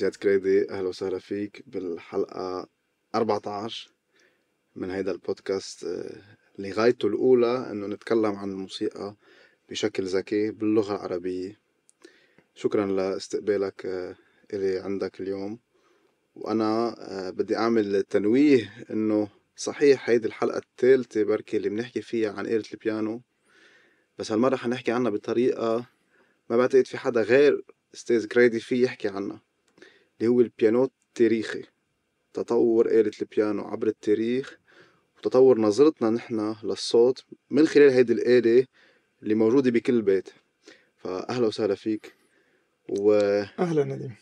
زياد كريدي أهلا وسهلا فيك بالحلقة 14 من هيدا البودكاست اللي آه، غايته الأولى إنه نتكلم عن الموسيقى بشكل ذكي باللغة العربية شكرا لاستقبالك آه، إلي عندك اليوم وأنا آه، بدي أعمل تنويه إنه صحيح هيدي الحلقة الثالثة بركي اللي بنحكي فيها عن آلة البيانو بس هالمرة حنحكي عنها بطريقة ما بعتقد في حدا غير استاذ كريدي فيه يحكي عنها اللي هو البيانو التاريخي تطور آلة البيانو عبر التاريخ وتطور نظرتنا نحن للصوت من خلال هيدي الآلة اللي موجودة بكل بيت فأهلا وسهلا فيك و أهلا نديم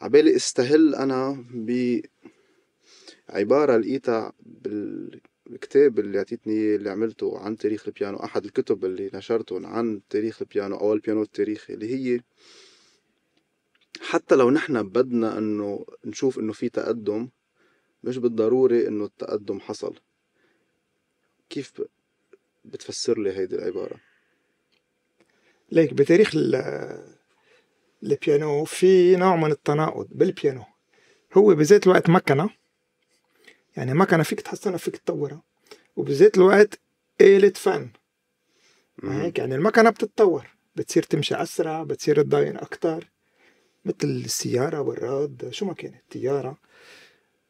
عبالي استهل أنا ب عبارة لقيتها بالكتاب اللي عطيتني اللي عملته عن تاريخ البيانو أحد الكتب اللي نشرتهم عن تاريخ البيانو أو البيانو التاريخي اللي هي حتى لو نحن بدنا انه نشوف انه في تقدم مش بالضروري انه التقدم حصل كيف بتفسر لي هيدي العبارة؟ ليك بتاريخ البيانو في نوع من التناقض بالبيانو هو بذات الوقت مكنة يعني مكنة فيك تحسنها فيك تطورها وبذات الوقت آلة فن هيك يعني المكنة بتتطور بتصير تمشي أسرع بتصير تضاين أكتر مثل السيارة والراد شو ما كانت طيارة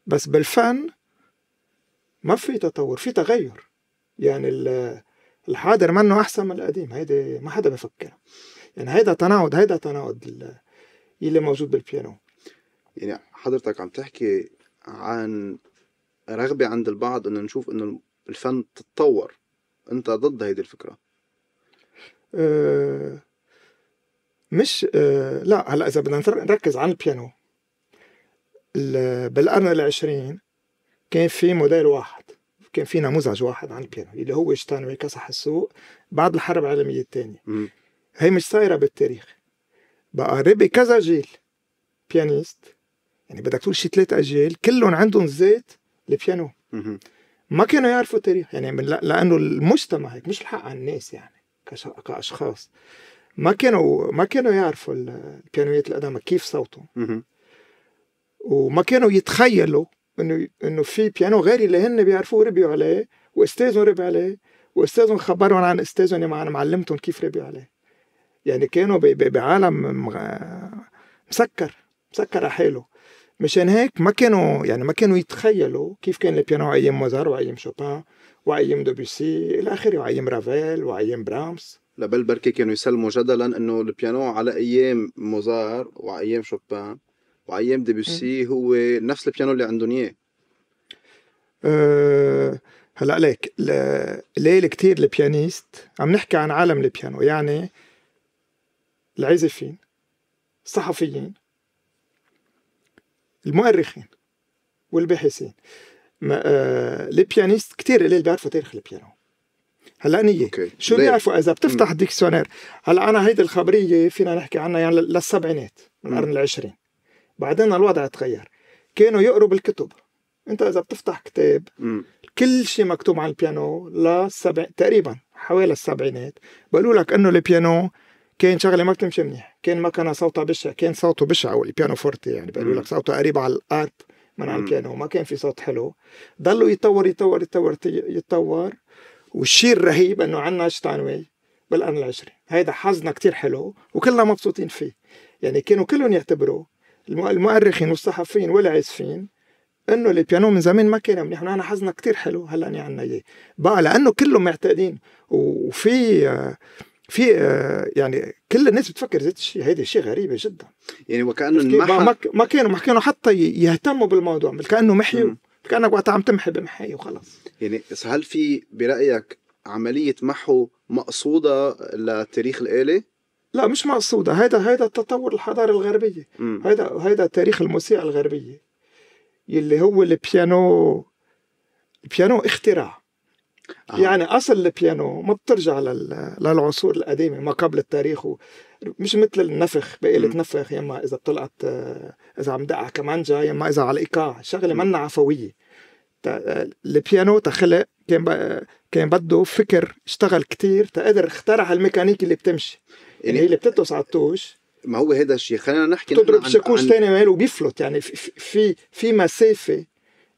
بس بالفن ما في تطور في تغير يعني الحاضر منه أحسن من القديم هيدي ما حدا بفكر يعني هيدا تناقض هيدا تناقض اللي موجود بالبيانو يعني حضرتك عم تحكي عن رغبة عند البعض انه نشوف انه الفن تتطور انت ضد هيدي الفكرة أه مش آه، لا هلا اذا بدنا نركز على البيانو بالقرن العشرين كان في موديل واحد كان في نموذج واحد عن البيانو اللي هو اشتانوي كسح السوق بعد الحرب العالميه الثانيه هي مش صايره بالتاريخ بقى ربي كذا جيل بيانيست يعني بدك تقول شي ثلاث اجيال كلهم عندهم زيت البيانو ما كانوا يعرفوا التاريخ يعني لانه المجتمع هيك مش الحق على الناس يعني كاشخاص ما كانوا ما كانوا يعرفوا البيانويات القدامى كيف صوته وما كانوا يتخيلوا انه انه في بيانو غير اللي هن بيعرفوه ربيوا عليه واستاذهم ربي عليه واستاذهم خبرهم عن استاذهم يعني عن معلمتهم كيف ربيوا عليه يعني كانوا بعالم مسكر مسكر على حاله مشان هيك ما كانوا يعني ما كانوا يتخيلوا كيف كان البيانو ايام موزار وايام شوبان وايام دوبيسي الى اخره وايام رافيل وايام برامس لبل بركي كانوا يسلموا جدلا انه البيانو على ايام موزار وعلى ايام شوبان وعلى ايام ديبوسي هو نفس البيانو اللي عندهم اياه أه، هلا ليك ليل كثير البيانيست عم نحكي عن عالم البيانو يعني العازفين الصحفيين المؤرخين والباحثين أه البيانيست كثير قليل بيعرفوا تاريخ البيانو هلا نية شو بيعرفوا اذا بتفتح ديكسيونير هلا انا هيدي الخبريه فينا نحكي عنها يعني للسبعينات من القرن العشرين بعدين الوضع تغير كانوا يقروا بالكتب انت اذا بتفتح كتاب مم. كل شيء مكتوب على البيانو للسبع تقريبا حوالي السبعينات بقولوا لك انه البيانو كان شغله ما بتمشي منيح كان مكنه صوتها بشع كان صوته بشع او البيانو فورتي يعني بقولوا لك صوته قريب على الارت من على البيانو ما كان في صوت حلو ضلوا يتطور يتطور يتطور يتطور والشيء الرهيب انه عندنا واي بالقرن العشرين هيدا حظنا كتير حلو وكلنا مبسوطين فيه يعني كانوا كلهم يعتبروا المؤرخين والصحفيين والعازفين انه البيانو من زمان ما كان منيح ونحن حظنا كتير حلو هلا يعني عندنا اياه بقى لانه كلهم معتقدين وفي في يعني كل الناس بتفكر ذات الشيء هيدا شيء غريب جدا يعني وكأنه ما ما كانوا ما كانوا حتى يهتموا بالموضوع كأنه محيوا كأنك وقتها عم تمحي بمحي وخلص يعني هل في برايك عمليه محو مقصوده للتاريخ الالي لا مش مقصوده هيدا هيدا التطور الحضاري الغربيه هيدا هيدا تاريخ الموسيقى الغربيه يلي هو البيانو البيانو اختراع آه. يعني اصل البيانو ما بترجع لل... للعصور القديمه ما قبل التاريخ و... مش مثل النفخ بقيلة نفخ يما اذا طلعت آه، اذا عم دقع كمانجا يما اذا على الايقاع شغله منا عفويه البيانو تخلق كان كان بده فكر اشتغل كتير تقدر اخترع الميكانيك اللي بتمشي يعني هي اللي بتدوس على الطوش ما هو هذا الشيء خلينا نحكي تضرب شاكوش عن... تاني ماله وبيفلت يعني في في في مسافه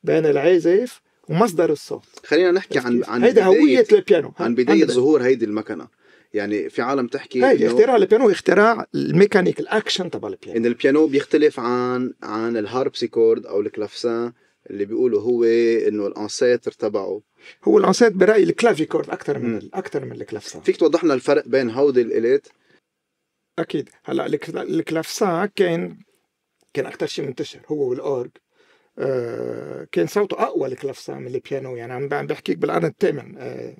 بين العازف ومصدر الصوت خلينا نحكي عن عن هيدا هويه البيانو عن بدايه ظهور هيدي المكنه يعني في عالم تحكي هي اختراع البيانو اختراع الميكانيك الاكشن تبع البيانو ان البيانو بيختلف عن عن الهاربسيكورد او الكلافسان اللي بيقولوا هو انه الانساتر تبعه هو الانسيت برايي الكلافيكورد اكثر من اكثر من الكلافسان فيك توضح لنا الفرق بين هودي الالات اكيد هلا الكلافسان كان كان اكثر شيء منتشر هو والاورج آه، كان صوته اقوى الكلافسان من البيانو يعني عم بحكيك بالقرن الثامن آه،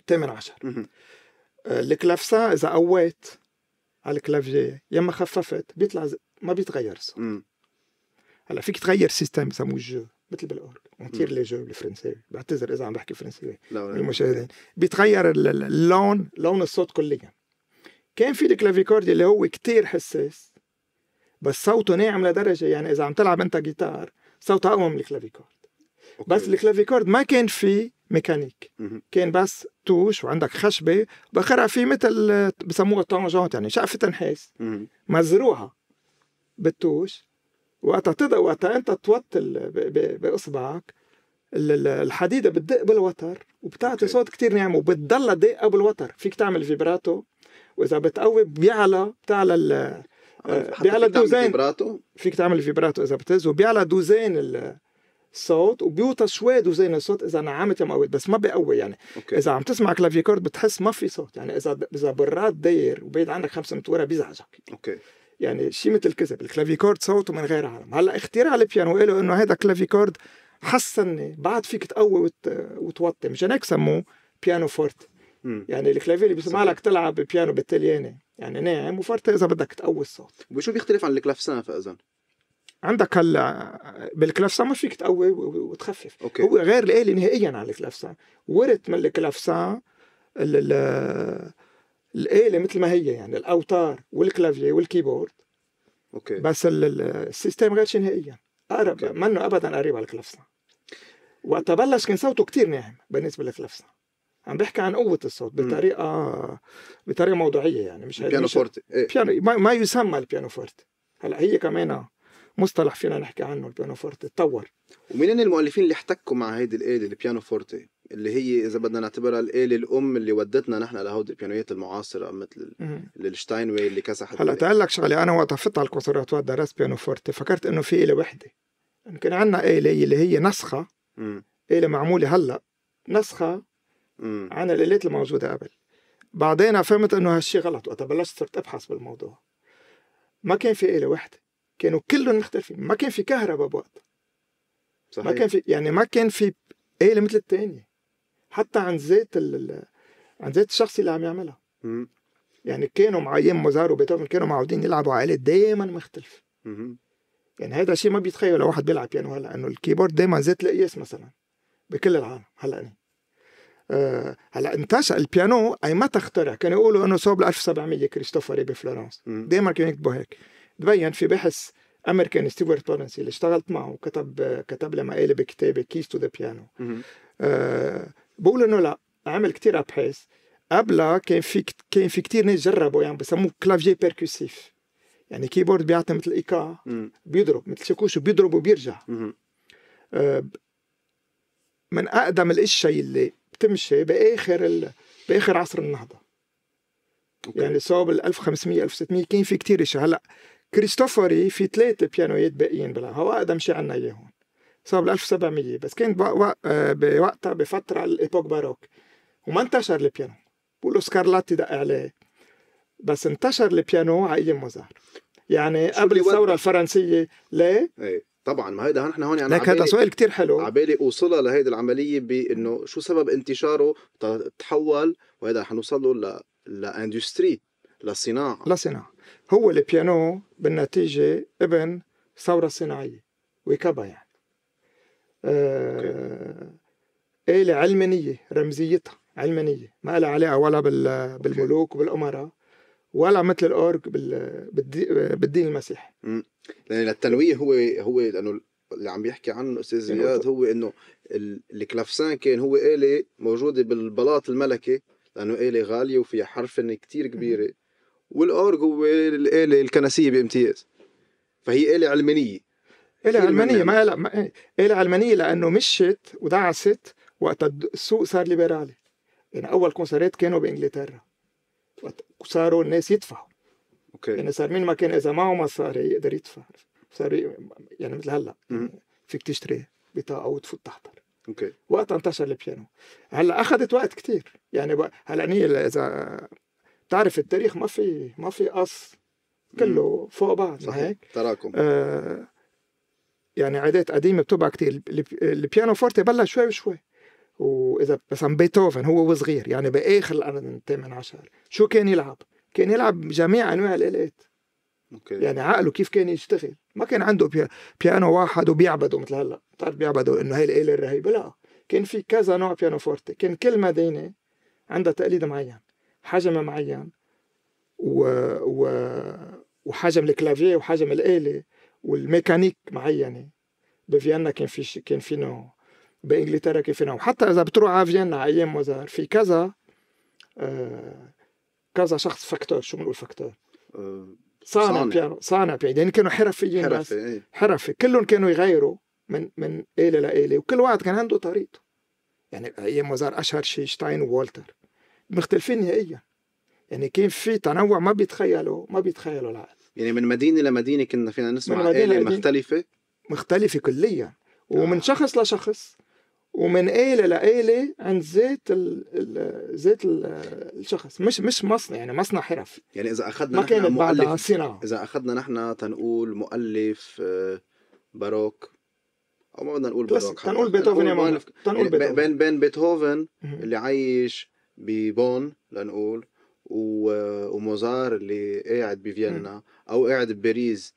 الثامن عشر آه، الكلافسان اذا قويت على الكلافجيه يا اما خففت بيطلع ما بيتغير الصوت هلا فيك تغير سيستم يسموه الجو مثل بالأورج كثير لي جو بالفرنساوي بعتذر اذا عم بحكي فرنساوي للمشاهدين بيتغير اللون لون الصوت كليا كان في الكلافيكورد اللي هو كتير حساس بس صوته ناعم لدرجه يعني اذا عم تلعب انت جيتار صوته اقوى من الكلافيكورد أوكي. بس الكلافيكورد ما كان في ميكانيك مم. كان بس توش وعندك خشبه باخرها في مثل بسموها طونجونت يعني شقفه نحاس مزروعه بالتوش وقتها تقدر وقتها انت توطي باصبعك الحديده بتدق بالوتر وبتعطي صوت كتير ناعم وبتضلها دقيقه بالوتر فيك تعمل فيبراتو واذا بتقوي بيعلى بتعلى ال آه، بيعلى دوزين فيبراتو فيك تعمل فيبراتو اذا بتهز وبيعلى دوزين الصوت وبيوطى شوي دوزين الصوت اذا نعمت يوم قويت بس ما بقوي يعني أوكي. اذا عم تسمع كلافيكورد بتحس ما في صوت يعني اذا اذا براد داير وبعيد عنك خمسة متر بيزعجك اوكي يعني شيء مثل الكذب الكلافيكورد صوته من غير عالم هلا اختراع البيانو له انه هذا كلافيكورد حسن بعد فيك تقوي وت... وتوطي مشان هيك سموه بيانو فورت يعني الكلافي اللي بيسمع لك تلعب بيانو بالتلياني يعني ناعم وفرت اذا بدك تقوي الصوت وشو بيختلف عن الكلافسان فاذا عندك هلا بالكلافسان ما فيك تقوي وتخفف أوكي. هو غير الاله نهائيا على الكلافسان ورث من الكلافسان الآلة مثل ما هي يعني الأوتار والكلافيه والكيبورد أوكي بس السيستم غير نهائيا أقرب منه أبدا قريب على الكلفسة وقت بلش كان صوته كتير ناعم بالنسبة للكلفسة عم بحكي عن قوة الصوت بطريقة بطريقة موضوعية يعني مش بيانو فورتي إيه؟ بيانو ما, ما يسمى البيانو فورتي هلا هي كمان مصطلح فينا نحكي عنه البيانو فورتي تطور ومين المؤلفين اللي احتكوا مع هيدي الآلة البيانو فورتي؟ اللي هي اذا بدنا نعتبرها الاله الام اللي ودتنا نحن لهودي البيانويات المعاصره مثل الشتاينوي اللي كسح هلا تقول لك شغله انا وقت فتت على الكونسرفاتوار درست بيانو فورتي فكرت انه في اله وحده كان عندنا اله اللي هي نسخه مم. اله معموله هلا نسخه مم. عن الالات الموجوده قبل بعدين فهمت انه هالشي غلط وقت بلشت صرت ابحث بالموضوع ما كان في اله وحده كانوا كلهم مختلفين ما كان في كهرباء بوقت صحيح. ما كان في يعني ما كان في اله مثل الثانيه حتى عن ذات عن ذات الشخص اللي عم يعملها يعني كانوا مع ايام موزار وبيتهوفن كانوا معودين يلعبوا عائلات دائما مختلفه يعني هذا شيء ما بيتخيل لو واحد بيلعب بيانو هلا انه الكيبورد دائما ذات القياس مثلا بكل العالم هلا أنا. يعني. أه هلا انتشر البيانو اي متى اخترع؟ كانوا يقولوا انه صوب 1700 كريستوفري بفلورنس دائما كانوا يكتبوا هيك تبين في باحث امريكان ستيفرت لورنس اللي اشتغلت معه وكتب كتب لي مقاله بكتابه كيس تو ذا بيانو بقول انه لا عمل كتير ابحاث قبل كان في كان في كثير ناس جربوا يعني بسموه كلافيي بيركوسيف يعني كيبورد بيعطي مثل ايقاع بيضرب مثل شاكوش بيضرب وبيرجع آه من اقدم الاشياء اللي بتمشي باخر ال... باخر عصر النهضه أوكي. يعني صوب ال 1500 1600 كان في كثير اشياء هلا كريستوفوري في ثلاثه بيانويات باقيين بالعالم هو اقدم شيء عندنا اياهم صار بال 1700 بس كانت آه، بوقتها بفتره الايبوك باروك وما انتشر البيانو بقولوا سكارلاتي دق عليه بس انتشر البيانو على ايام موزار يعني قبل الثوره الفرنسيه ليه؟ ايه طبعا ما هيدا نحن هون يعني لك هذا سؤال كثير حلو عبالي اوصلها لهيدي العمليه بانه شو سبب انتشاره تحول وهذا نوصل له لاندستري للصناعه للصناعه هو البيانو بالنتيجه ابن الثوره الصناعيه ويكبا يعني إيه علمانية رمزيتها علمانية ما لها علاقة ولا بالملوك وبالأمراء ولا مثل الأورج بالدين المسيحي يعني التلوية هو هو لأنه اللي عم بيحكي عنه استاذ زياد هو انه الكلافسان كان هو آلة موجودة بالبلاط الملكي لانه آلة غالية وفيها حرف كتير كبيرة والاورج هو الآلة الكنسية بامتياز فهي آلة علمانية الى علمانيه ما لا ما... الى علمانيه لانه مشت ودعست وقت السوق صار ليبرالي يعني اول كونسرات كانوا بانجلترا صاروا الناس يدفعوا اوكي يعني صار مين ما كان اذا معه مصاري يقدر يدفع صار يعني مثل هلا فيك تشتري بطاقه وتفوت تحضر اوكي وقتها انتشر البيانو هلا اخذت وقت كتير يعني هلا نيل اذا بتعرف التاريخ ما في ما في قص كله مم. فوق بعض صحيح هيك تراكم آه يعني عادات قديمه بتبقى كتير البيانو فورتي بلش شوي بشوي واذا مثلا بيتهوفن هو وصغير يعني باخر القرن الثامن عشر شو كان يلعب؟ كان يلعب جميع انواع الالات أوكي. يعني عقله كيف كان يشتغل ما كان عنده بيانو واحد وبيعبدوا مثل هلا بتعرف بيعبدوا انه هي الاله الرهيبه لا كان في كذا نوع بيانو فورتي كان كل مدينه عندها تقليد معين حجم معين و... و... وحجم الكلافيه وحجم الاله والميكانيك معينه يعني؟ بفيينا كان في كان فينا بانجلترا كان فينا وحتى اذا بتروح على فيينا ايام وزار في كذا آه كذا شخص فاكتور شو بنقول فاكتور؟ آه، صانع, صانع بيانو صانع بيانو يعني كانوا حرفيين حرفي ايه. حرفي كلهم كانوا يغيروا من من آلة لآلة وكل واحد كان عنده طريقته يعني ايام وزار اشهر شيء شتاين وولتر مختلفين نهائيا يعني كان في تنوع ما بيتخيله ما بيتخيله العقل يعني من مدينه لمدينه كنا فينا نسمع من مدينة آلة مختلفه مختلفه كليا ومن آه. شخص لشخص ومن آلة لآلة عند ذات زيت ذات الشخص مش مش مصنع يعني مصنع حرف يعني إذا أخذنا ما كانت بعدها صناعة إذا أخذنا نحن تنقول مؤلف آه، باروك أو ما بدنا نقول باروك تنقول بيتهوفن يا تنقول يعني بيتهوفن بين بين بيتهوفن اللي عايش ببون لنقول وموزار اللي قاعد بفيينا او قاعد بباريس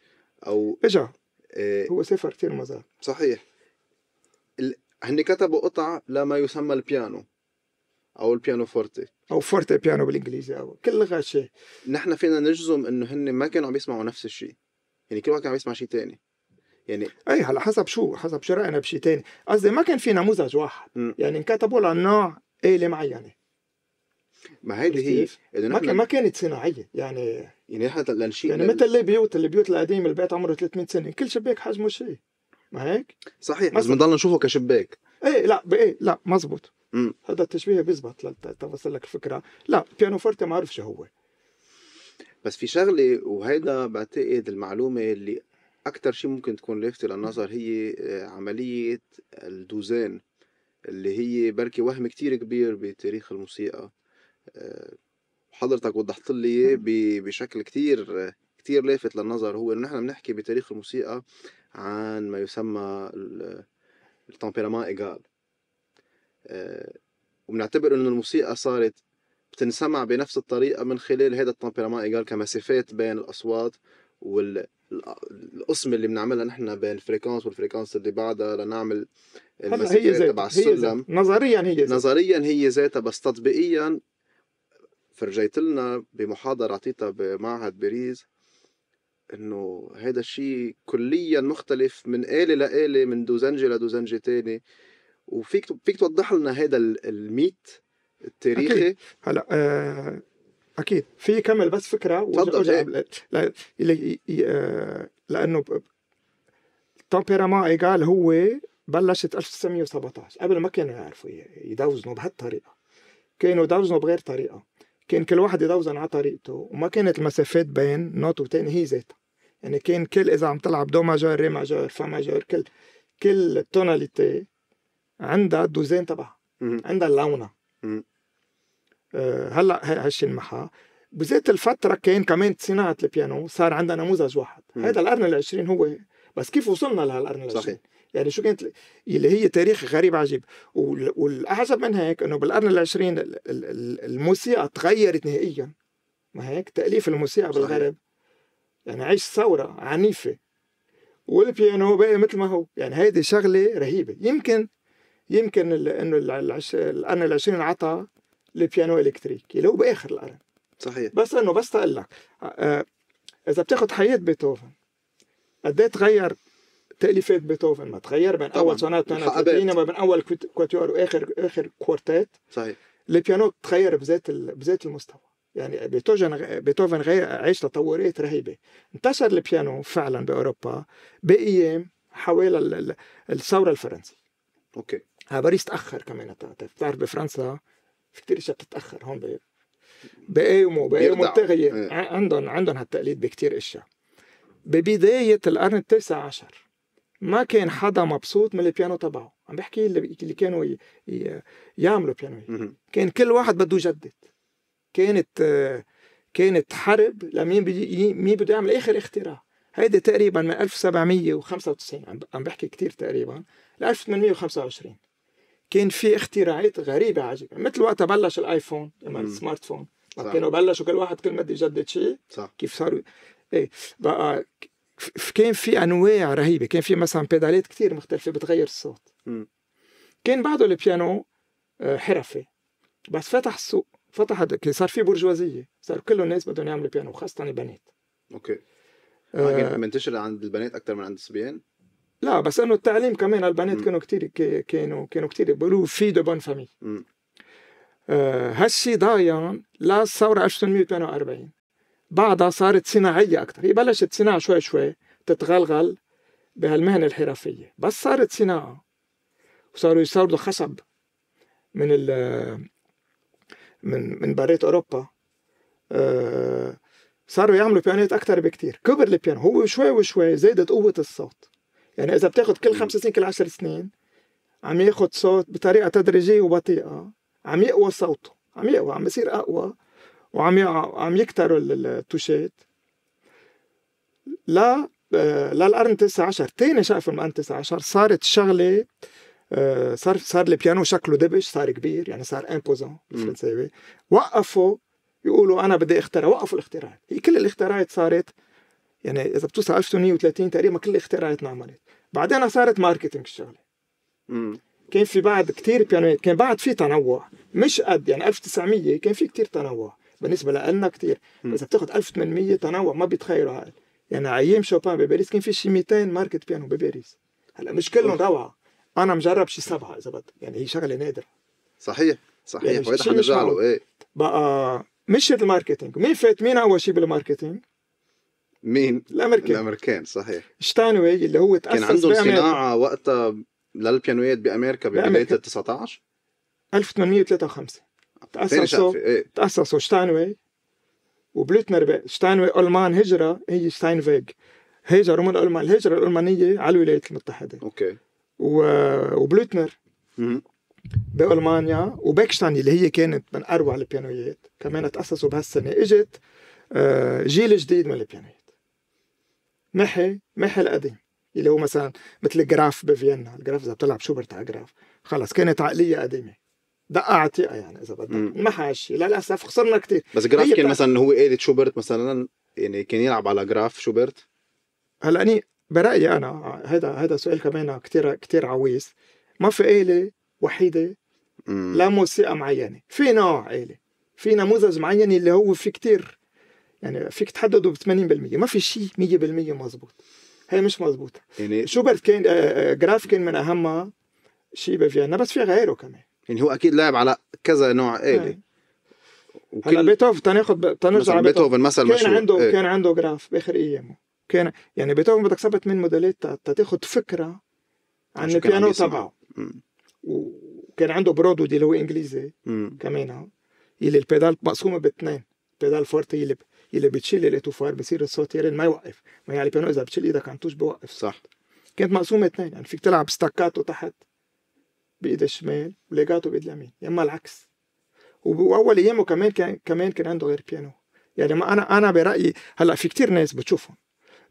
او اجا إيه هو سافر كثير موزار صحيح ال... هن كتبوا قطع لما يسمى البيانو او البيانو فورتي او فورتي بيانو بالانجليزي او كل لغه شيء نحن فينا نجزم انه هن ما كانوا عم يسمعوا نفس الشيء يعني كل واحد كان عم يسمع شيء ثاني يعني اي هلا حسب شو حسب شو راينا بشيء ثاني قصدي ما كان في نموذج واحد م. يعني انكتبوا لنوع آلة معينة ما هيدي هي ما, ما كانت صناعيه يعني يعني احنا لنشيء يعني مثل البيوت البيوت القديمه البيت عمره 300 سنه كل شباك حجمه شيء ما هيك؟ صحيح بس بنضل نشوفه كشباك ايه لا ايه لا مزبوط هذا التشبيه بيزبط لتوصل لك الفكره لا بيانو فورتي ما عرف شو هو بس في شغله وهيدا بعتقد المعلومه اللي اكثر شيء ممكن تكون لافته للنظر هي آه، عمليه الدوزان اللي هي بركي وهم كتير كبير بتاريخ الموسيقى آه، حضرتك وضحت لي اياه بشكل كتير كتير لافت للنظر هو انه نحن بنحكي بتاريخ الموسيقى عن ما يسمى التمبيرامون ايجال آه، وبنعتبر انه الموسيقى صارت بتنسمع بنفس الطريقه من خلال هذا التمبيرامون ايجال كمسافات بين الاصوات وال القسم اللي بنعملها نحن بين فريكانس والفريكانس اللي بعدها لنعمل المسافات تبع السلم نظريا هي ذاتها نظريا هي ذاتها بس تطبيقيا فرجيت لنا بمحاضره اعطيتها بمعهد باريس انه هذا الشيء كليا مختلف من آلة لآلة من دوزنجة لدوزنجة تاني وفيك فيك توضح لنا هذا الميت التاريخي أكيد. هلا آه اكيد في كمل بس فكره تفضل لا آه، لانه التمبيرامون ايجال هو بلشت 1917 قبل ما كانوا يعرفوا يدوزنوا بهالطريقه كانوا يدوزنوا بغير طريقه كان كل واحد يدوزن على طريقته وما كانت المسافات بين نوت وتاني هي ذاتها يعني كان كل اذا عم تلعب دو ماجور ري ماجور فا ماجور كل كل توناليتي عندها الدوزين تبعها عندها اللونة أه هلا هالشي انمحى بذات الفترة كان كمان صناعة البيانو صار عندنا نموذج واحد، هذا القرن العشرين هو بس كيف وصلنا لهالقرن العشرين؟ صحيح يعني شو كانت اللي هي تاريخ غريب عجيب والاعجب من هيك انه بالقرن العشرين الموسيقى تغيرت نهائيا ما هيك تاليف الموسيقى بالغرب يعني عيش ثوره عنيفه والبيانو باقي مثل ما هو يعني هيدي شغله رهيبه يمكن يمكن انه القرن العشرين عطى البيانو الكتريك اللي هو باخر القرن صحيح بس انه بس تقول لك آه، اذا بتاخذ حياه بيتهوفن قد إيه تغير تأليفات بيتهوفن ما تغير بين طبعًا. اول سونات ما بين اول كواتور واخر اخر كوارتيت صحيح البيانو تغير بذات ال... بذات المستوى يعني بيتهوفن بيتهوفن غير عاش تطورات رهيبه انتشر البيانو فعلا باوروبا بايام حوالي الثوره الفرنسيه اوكي باريس تاخر كمان بتعرف بفرنسا في كثير اشياء بتتاخر هون بي... بايامه بايامه التغيير إيه. عندهم عندهم هالتقليد بكثير اشياء ببدايه القرن التاسع عشر ما كان حدا مبسوط من البيانو تبعه عم بحكي اللي كانوا يعملوا بيانو كان كل واحد بده يجدد كانت كانت حرب لمين بده مين بده يعمل اخر اختراع هيدي تقريبا من 1795 عم بحكي كثير تقريبا ل 1825 كان في اختراعات غريبه عجيبه مثل وقتها بلش الايفون السمارت فون كانوا بلشوا كل واحد كل ما بده يجدد شيء صح كيف صار ايه بقى كان في انواع رهيبه كان في مثلا بيدالات كثير مختلفه بتغير الصوت م. كان بعده البيانو آه، حرفي بس فتح السوق فتح صار في برجوازيه صار كل الناس بدهم يعملوا بيانو خاصه البنات اوكي آه منتشر عند البنات اكثر من عند الصبيان لا بس انه التعليم كمان البنات كانوا كثير كانوا كانوا كثير بيقولوا في دو بون فامي آه هالشيء ضاين للثوره 1848 بعدها صارت صناعية أكثر هي بلشت صناعة شوي شوي تتغلغل بهالمهنة الحرفية بس صارت صناعة وصاروا يستوردوا خشب من ال من من بريت أوروبا آه، صاروا يعملوا بيانات أكثر بكثير كبر البيانو هو شوي وشوي زادت قوة الصوت يعني إذا بتاخذ كل خمس سنين كل عشر سنين عم ياخذ صوت بطريقة تدريجية وبطيئة عم يقوى صوته عم يقوى عم بصير أقوى وعم عم يكتروا التوشات لا آه، للقرن 19 تاني شقف القرن 19 صارت شغلة آه، صار صار البيانو شكله دبش صار كبير يعني صار امبوزون بالفرنساوي وقفوا يقولوا انا بدي اخترع وقفوا الاختراع هي كل الاختراعات صارت يعني اذا بتوصل 1830 تقريبا كل الاختراعات انعملت بعدين صارت ماركتينج الشغله كان في بعد كتير بيانوات كان بعد في تنوع مش قد يعني 1900 كان في كتير تنوع بالنسبه لنا كثير بس بتاخذ 1800 تنوع ما بيتخيلوا عقل يعني ايام شوبان بباريس كان في شي 200 ماركت بيانو بباريس هلا مش كلهم روعه انا مجرب شي سبعه اذا بدك يعني هي شغله نادره صحيح صحيح يعني مش حنرجع له ايه بقى مشيت الماركتينج مين فات مين اول شيء بالماركتينج؟ مين؟ الامريكان الامريكان صحيح شتانوي اللي هو تاسس كان عندهم صناعه وقتها للبيانويات بامريكا ببدايه ال 19 1853 تأسسوا تأسسوا شتاينوي وبلوتنر شتاينوي ألمان هجرة هي شتاينفيغ هاجروا من ألمان الهجرة الألمانية على الولايات المتحدة أوكي و... وبلوتنر بألمانيا وباكشتاين اللي هي كانت من أروع البيانويات كمان تأسسوا بهالسنة إجت آه، جيل جديد من البيانويات محي محي القديم اللي هو مثلا مثل جراف بفيينا الجراف إذا بتلعب شوبرت على جراف خلص كانت عقلية قديمة دقه عتيقه يعني اذا بدك ما حاشي للاسف خسرنا كثير بس جرافكين كان مثلا هو قالت شوبرت مثلا يعني كان يلعب على جراف شوبرت هلا اني برايي انا هذا هذا سؤال كمان كثير كثير عويص ما في آلة وحيدة مم. لا موسيقى معينة في نوع آلة في نموذج معين اللي هو في كتير يعني فيك تحدده ب 80% ما في شيء 100% مزبوط هي مش مزبوطة يعني شوبرت كان آه، آه، جراف كان من أهم شيء بفيينا بس في غيره كمان يعني هو اكيد لعب على كذا نوع آلي إيه. هلا بيتهوفن تناخد تنرجع على بيتهوفن مثلا كان عنده إيه؟ كان عنده جراف باخر ايامه كان يعني بيتهوفن بدك تثبت من موديلات تاخذ فكره عن البيانو تبعه وكان عنده دي اللي هو انجليزي مم. كمان يلي البيدال مقسومه باثنين بيدال فورتي يلي اللي بتشيل فار بصير الصوت يرن ما يوقف ما يعني البيانو اذا بتشيل ايدك عن توش بوقف صح كانت مقسومه اثنين يعني فيك تلعب ستاكاتو تحت بايد الشمال وليجاتو بايد اليمين يا اما العكس واول ايامه كمان كان كمان كان عنده غير بيانو يعني ما انا انا برايي هلا في كتير ناس بتشوفهم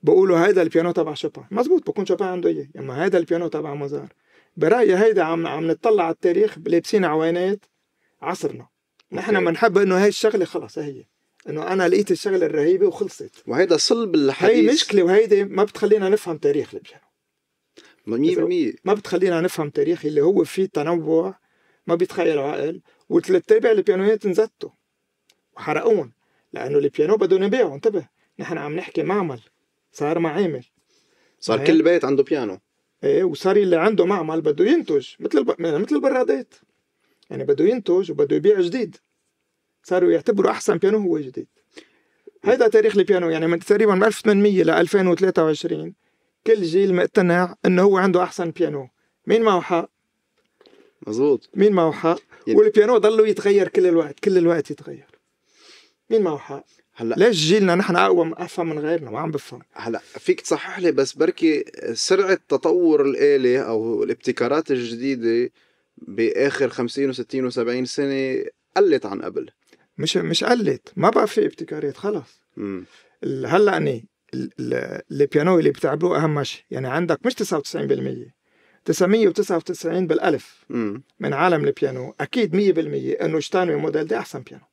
بقولوا هذا البيانو تبع شوبان مزبوط بكون شوبان عنده اياه اما هذا البيانو تبع مزار برايي هيدا عم عم نطلع على التاريخ لابسين عوانات عصرنا نحن بنحب انه هاي الشغله خلص هي انه انا لقيت الشغله الرهيبه وخلصت وهيدا صلب الحديث هي مشكله وهيدي ما بتخلينا نفهم تاريخ البيانو 100% ما بتخلينا نفهم تاريخ اللي هو فيه تنوع ما بيتخيل عقل وثلاث تابع البيانوهات انزتوا وحرقوهم لانه البيانو بدهم يبيعوا انتبه نحن عم نحكي معمل صار معامل صار إيه؟ كل بيت عنده بيانو ايه وصار اللي عنده معمل بده ينتج مثل الب... يعني مثل البرادات يعني بده ينتج وبده يبيع جديد صاروا يعتبروا احسن بيانو هو جديد هيدا تاريخ البيانو يعني من تقريبا من 1800 ل 2023 كل جيل مقتنع انه هو عنده احسن بيانو مين معه حق مزبوط مين معه حق يعني... والبيانو ضلوا يتغير كل الوقت كل الوقت يتغير مين معه حق هلا ليش جيلنا نحن اقوى افهم من غيرنا ما عم بفهم هلا فيك تصحح لي بس بركي سرعه تطور الاله او الابتكارات الجديده باخر 50 و60 و70 سنه قلت عن قبل مش مش قلت ما بقى في ابتكارات خلص هلا اني البيانو اللي بتعملوه اهم شيء يعني عندك مش 99% 999 بالالف من عالم البيانو اكيد 100% انه شتانوي موديل دي احسن بيانو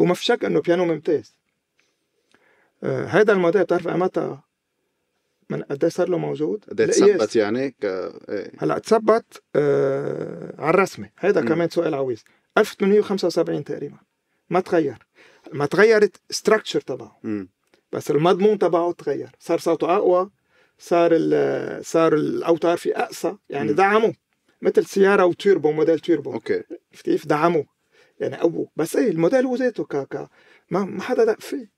هو ما في شك انه بيانو ممتاز آه هذا الموديل بتعرف متى من قد صار له موجود قد تثبت يعني ك... إيه. هلا تثبت آه على الرسمه هذا كمان سؤال عويص 1875 تقريبا ما تغير ما تغيرت ستراكشر تبعه بس المضمون تبعه تغير صار صوته اقوى صار ال صار الاوتار في اقسى يعني دعموه مثل سياره وتيربو موديل تيربو اوكي كيف دعموه يعني قووه بس ايه الموديل هو ذاته ك ك ما, ما حدا دق فيه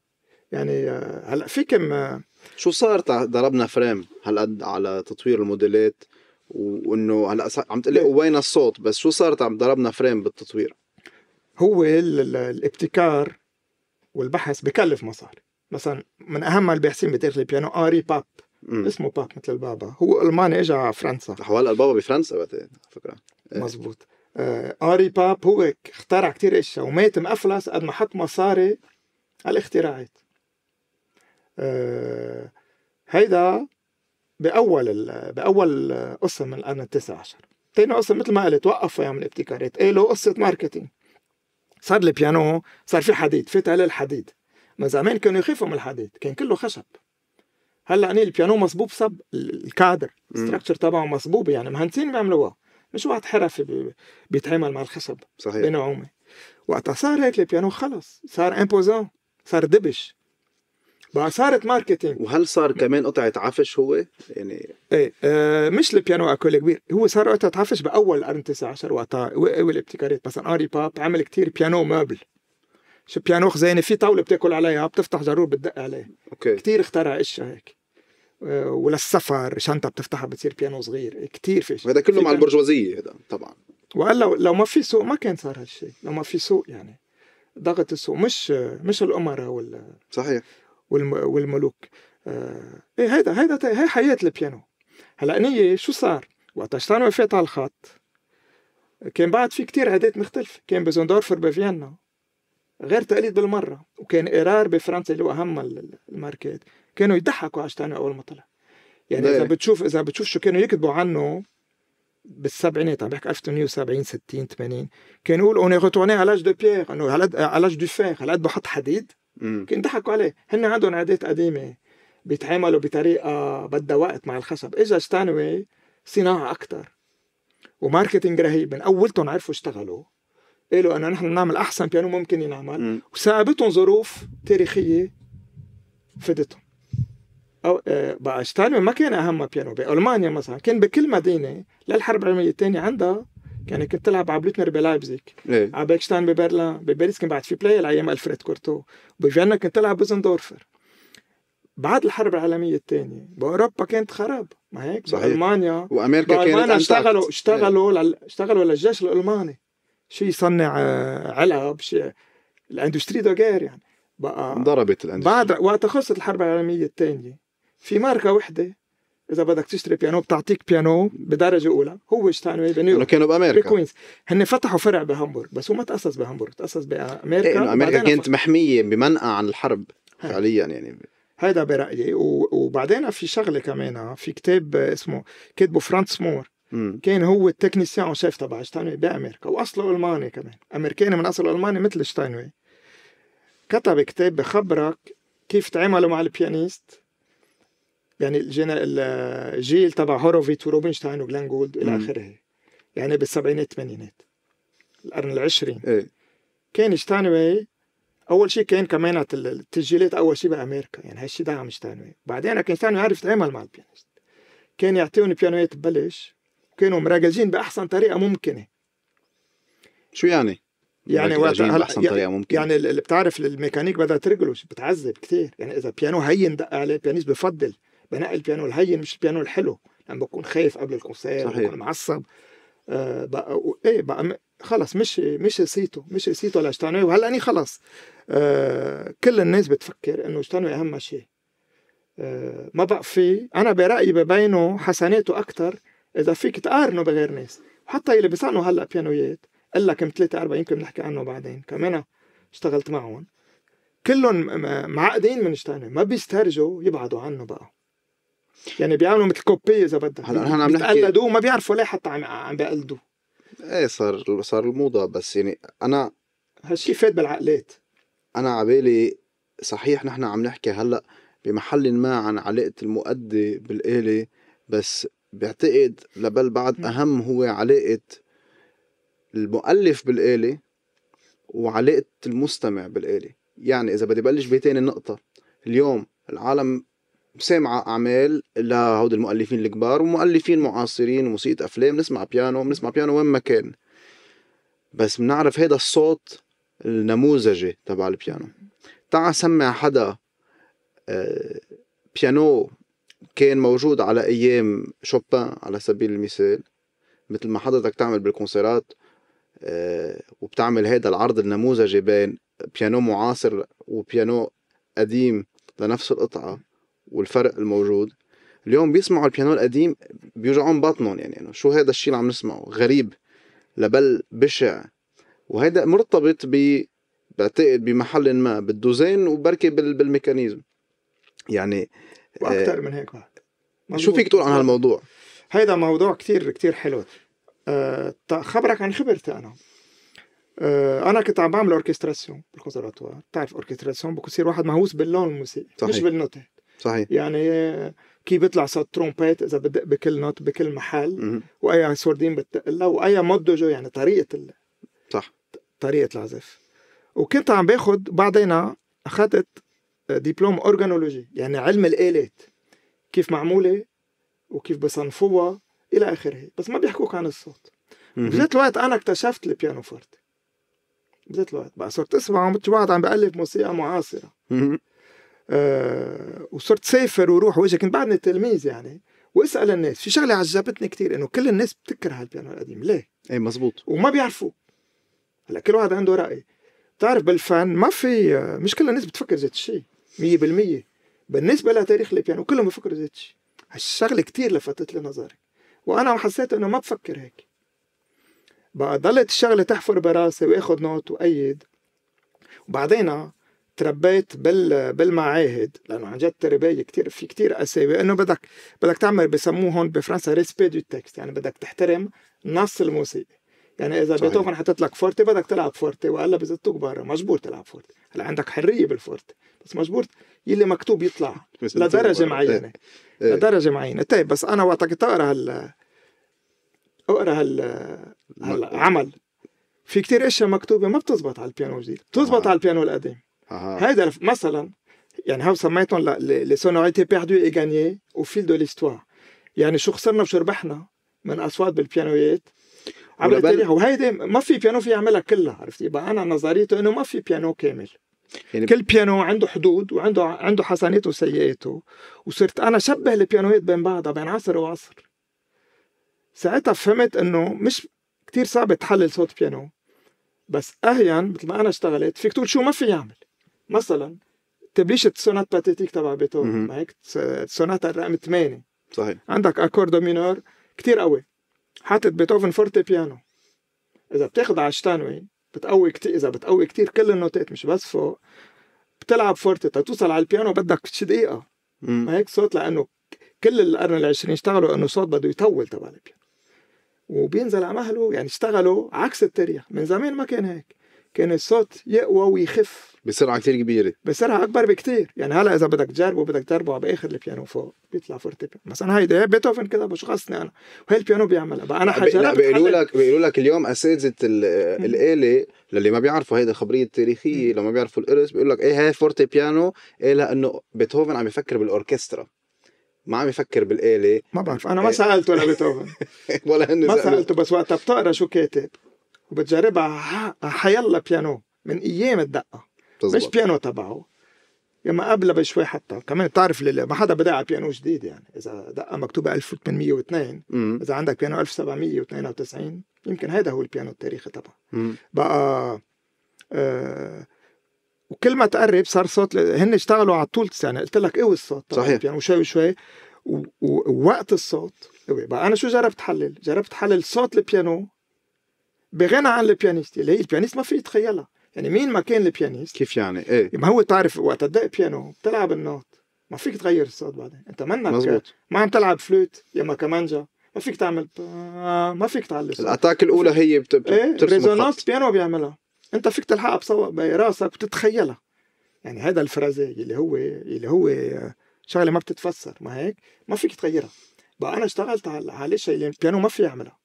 يعني آه، هلا في كم آه، شو صار ضربنا فريم هالقد على تطوير الموديلات وانه هلا عم تقول لي إيه. وين الصوت بس شو صارت عم ضربنا فريم بالتطوير هو الابتكار والبحث بكلف مصاري مثلا من اهم الباحثين بتاريخ البيانو اري باب مم. اسمه باب مثل البابا هو الماني اجى على فرنسا حوالي البابا بفرنسا على فكره إيه. مزبوط آه اري باب هو اخترع كتير اشياء ومات مقفلس قد ما حط مصاري على الاختراعات آه هيدا باول باول قصه من القرن التاسع عشر تاني قصه مثل ما قلت وقفوا يعمل ابتكارات قالوا قصه ماركتينج صار البيانو صار في حديد فات عليه الحديد ما زمان كانوا يخافوا من الحديد كان كله خشب هلا يعني البيانو مصبوب صب الكادر الستركتشر تبعه مصبوبه يعني مهندسين بيعملوها مش واحد حرفي بيتعامل مع الخشب صحيح بنعومه وقتها صار هيك البيانو خلص صار امبوزون صار دبش بقى صارت ماركتينج وهل صار كمان قطعه عفش هو يعني ايه آه مش البيانو اكل كبير هو صار قطعه عفش باول القرن 19 وقتها الابتكارات مثلا اري باب عمل كتير بيانو مابل شو بيانو خزينه في طاوله بتاكل عليها بتفتح جرور بتدق عليه اوكي كثير اخترع اشياء هيك آه، وللسفر شنطه بتفتحها بتصير بيانو صغير كثير في هذا كله مع البرجوازيه هذا طبعا والا لو ما في سوق ما كان صار هالشيء لو ما في سوق يعني ضغط السوق مش مش الامراء وال صحيح والم... والملوك آه... ايه هيدا هيدا هي حياه البيانو هلا نية شو صار وقت اشتغلوا فات على الخط كان بعد في كتير عادات مختلفة كان بزندورفر بفيينا غير تقليد بالمرة وكان قرار بفرنسا اللي هو أهم الماركات كانوا يضحكوا على شتاينر أول ما طلع يعني إذا بتشوف إذا بتشوف شو كانوا يكتبوا عنه بالسبعينات عم بحكي 1870 60 80 كانوا يقولوا اوني غوتوني على لاج دو بيير انه على لاج دو فير على قد بحط حديد كان ضحكوا عليه هن عندهم عادات قديمه بيتعاملوا بطريقه بدها وقت مع الخشب اجى ستانوي صناعه اكثر وماركتينج رهيب من اولتهم عرفوا اشتغلوا قالوا إيه انه نحن نعمل احسن بيانو ممكن ينعمل وسابتهم ظروف تاريخيه فدتهم او آه، بقى شتالمان ما كان اهم بيانو بالمانيا مثلا كان بكل مدينه للحرب العالميه الثانيه عندها يعني كنت تلعب على بلوتنر بلايبزيك إيه؟ على بيكشتاين ببرلين بباريس كان بعد في بلاي الايام الفريد كورتو بفيينا كنت تلعب بوزندورفر بعد الحرب العالميه الثانيه باوروبا كانت خراب ما هيك صحيح. بالمانيا وامريكا كانت اشتغلوا اشتغلوا إيه؟ اشتغلوا للجيش الالماني شيء يصنع آه، علب شيء الاندستري ده غير يعني بقى انضربت الاندستري بعد وقت خلصت الحرب العالميه الثانيه في ماركه وحده اذا بدك تشتري بيانو بتعطيك بيانو بدرجه اولى هو اشتغلوا بنيويورك كانوا بامريكا بكوينز هن فتحوا فرع بهامبورغ بس هو ما تاسس بهامبورغ تاسس بامريكا لانه إيه، امريكا كانت محميه بمنأى عن الحرب هاي. فعليا يعني هذا برايي وبعدين في شغله كمان في كتاب اسمه كاتبه فرانس مور كان هو التكني ساعه شيف تبع شتاينوي بامريكا واصله الماني كمان امريكاني من اصل الماني مثل شتاينوي كتب كتاب بخبرك كيف تعاملوا مع البيانيست يعني الجيل تبع هوروفيت وروبنشتاين وجلان جولد الى اخره يعني بالسبعينات الثمانينات القرن العشرين ايه. كان شتاينوي اول شيء كان كمان التسجيلات اول شيء بامريكا يعني هالشيء دعم شتاينوي بعدين كان شتاينوي عارف يتعامل مع البيانيست كان يعطيهم بيانوات ببلش كانوا مراجلجين باحسن طريقه ممكنه شو يعني؟ يعني وقت هلا يعني, يعني اللي بتعرف الميكانيك بدها ترجله بتعذب كثير يعني اذا بيانو هين دق عليه البيانيست بفضل بنقي البيانو الهين مش البيانو الحلو لما يعني بكون خايف قبل الكونسير بكون معصب آه بقى ايه بقى خلص مش مش سيتو مش سيتو لاشتانوي وهلا اني خلص آه كل الناس بتفكر انه اشتانوي اهم شيء آه ما بقى في انا برايي ببينه حسناته اكثر اذا فيك تقارنه بغير ناس حتى يلي بيصنعوا هلا بيانويات الا كم ثلاثة أربعة يمكن نحكي عنه بعدين كمان اشتغلت معهم كلهم معقدين من شتاني ما بيسترجوا يبعدوا عنه بقى يعني بيعملوا مثل كوبي اذا بدك هلا نحن عم نحكي وما بيعرفوا ليه حتى عم عم ايه صار صار الموضه بس يعني انا هالشيء فات بالعقلات انا عبالي صحيح نحن عم نحكي هلا بمحل ما عن علاقه المؤدي بالاله بس بعتقد لبل بعد اهم هو علاقه المؤلف بالاله وعلاقه المستمع بالاله يعني اذا بدي بلش بتاني نقطه اليوم العالم سامعة أعمال لهود المؤلفين الكبار ومؤلفين معاصرين وموسيقى أفلام نسمع بيانو بنسمع بيانو وين ما كان بس بنعرف هذا الصوت النموذجي تبع البيانو تعا سمع حدا آه، بيانو كان موجود على ايام شوبان على سبيل المثال مثل ما حضرتك تعمل بالكونسيرات آه، وبتعمل هذا العرض النموذجي بين بيانو معاصر وبيانو قديم لنفس القطعة والفرق الموجود اليوم بيسمعوا البيانو القديم بيوجعون بطنهم يعني انه شو هذا الشيء اللي عم نسمعه غريب لبل بشع وهذا مرتبط ب بعتقد بمحل ما بالدوزين وبركي بالميكانيزم يعني واكثر آه، من هيك بعد شو فيك تقول عن هالموضوع؟ هيدا موضوع كثير كثير حلو أه خبرك عن خبرتي انا أه انا كنت عم بعمل اوركستراسيون بالكونسرفاتوار بتعرف اوركستراسيون بكون يصير واحد مهووس باللون الموسيقي صحيح. مش بالنوتة صحيح يعني كيف بيطلع صوت ترومبيت اذا بدق بكل نوت بكل محل م -م. واي سوردين بتدق لها واي مودجو يعني طريقه ال... صح طريقه العزف وكنت عم باخذ بعدين اخذت دبلوم اورجانولوجي يعني علم الالات كيف معموله وكيف بصنفوها الى اخره بس ما بيحكوك عن الصوت بذات الوقت انا اكتشفت البيانو فورت بذات الوقت بقى صرت اسمع عم واحد عم بألف موسيقى معاصره آه وصرت سافر وروح واجي كنت بعدني تلميذ يعني واسال الناس في شغله عجبتني كثير انه كل الناس بتكره البيانو القديم ليه؟ ايه مزبوط وما بيعرفوا هلا كل واحد عنده راي بتعرف بالفن ما في آه، مش كل الناس بتفكر ذات الشيء مية بالمية بالنسبة لتاريخ البيانو كلهم بفكروا ذات الشيء هالشغلة كتير لفتت لي نظري وأنا حسيت إنه ما بفكر هيك بقى ضلت الشغلة تحفر براسي وأخذ نوت وأيد وبعدين تربيت بال بالمعاهد لانه عن جد تربيه كثير في كثير اساوي انه بدك بدك تعمل بسموه هون بفرنسا ريسبي دو تكست يعني بدك تحترم نص الموسيقى يعني اذا صحيح. بيتهوفن حطيت لك فورتي بدك تلعب فورتي والا بزتوك برا مجبور تلعب فورتي هلا عندك حريه بالفورتي بس مجبور يلي مكتوب يطلع لدرجه معينه إيه. إيه. لدرجه معينه طيب بس انا وقت كنت اقرا هال اقرا هال هالعمل في كتير اشياء مكتوبه ما بتزبط على البيانو الجديد بتزبط آه. على البيانو القديم آه. هيدا مثلا يعني هاو سميتهم لي سونوريتي بيردو اي غانيي او فيل دو ليستوار يعني شو خسرنا وشو ربحنا من اصوات بالبيانويات عم بقترح وهيدي ما في بيانو في يعملها كلها عرفتي بقى انا نظريته انه ما في بيانو كامل يعني كل بيانو عنده حدود وعنده عنده حسناته وسيئاته وصرت انا شبه البيانوات بين بعضها بين عصر وعصر ساعتها فهمت انه مش كتير صعب تحلل صوت بيانو بس اهين مثل ما انا اشتغلت فيك تقول شو ما في يعمل مثلا تبليشه سونات باتيتيك تبع بيتهوفن هيك السوناتا الرقم 8 صحيح عندك اكوردو مينور كتير قوي حاطط بيتهوفن فورتي بيانو اذا بتاخد على الشتانوي بتقوي كتير اذا بتقوي كتير كل النوتات مش بس فوق بتلعب فورتي توصل على البيانو بدك شي دقيقه ما هيك صوت لانه كل القرن العشرين اشتغلوا انه صوت بده يطول تبع البيانو وبينزل على مهله يعني اشتغلوا عكس التاريخ من زمان ما كان هيك كان الصوت يقوى ويخف بسرعه كتير كبيره بسرعه اكبر بكتير يعني هلا اذا بدك تجربه بدك تجربه على باخر البيانو فوق بيطلع بيانو مثلا هيدا بيتهوفن كده بشخصني انا وهي البيانو بيعملها بقى انا حجربت بيقولوا لك بيقولوا لك اليوم اساتذه الاله للي ما بيعرفوا هيدا التاريخية لو لما بيعرفوا الارث بيقول لك ايه هي فورتي بيانو ايه لانه بيتهوفن عم يفكر بالاوركسترا ما عم يفكر بالاله ما بعرف انا ما إيه. سالته لبيتهوفن ولا ما سالته بس وقتها بتقرا شو كاتب وبتجربها حيلا بيانو من ايام الدقه تزبط. مش بيانو تبعه يما قبلها بشوي حتى كمان تعرف للي ما حدا بدا على بيانو جديد يعني اذا دقه مكتوبه 1802 مم. اذا عندك بيانو 1792 يمكن هذا هو البيانو التاريخي تبعه بقى آه وكل ما تقرب صار صوت هن اشتغلوا على طول يعني قلت لك قوي الصوت صحيح يعني وشوي شوي ووقت الصوت قوي بقى انا شو جربت حلل؟ جربت حلل صوت البيانو بغنى عن البيانيست اللي هي البيانيست ما في يتخيلها يعني مين ما كان البيانيست كيف يعني ايه ما هو تعرف وقت تدق إيه بيانو بتلعب النوت ما فيك تغير الصوت بعدين انت منك مزبوط. ما عم تلعب فلوت يا ما كمانجا ما فيك تعمل ما فيك تعلي صوت. الاتاك الاولى هي بت... بت... ايه ريزونانس بيانو بيعملها انت فيك تلحقها بصوت براسك وتتخيلها يعني هذا الفرازي اللي هو اللي هو شغله ما بتتفسر ما هيك ما فيك تغيرها بقى انا اشتغلت على شيء اللي البيانو ما في يعملها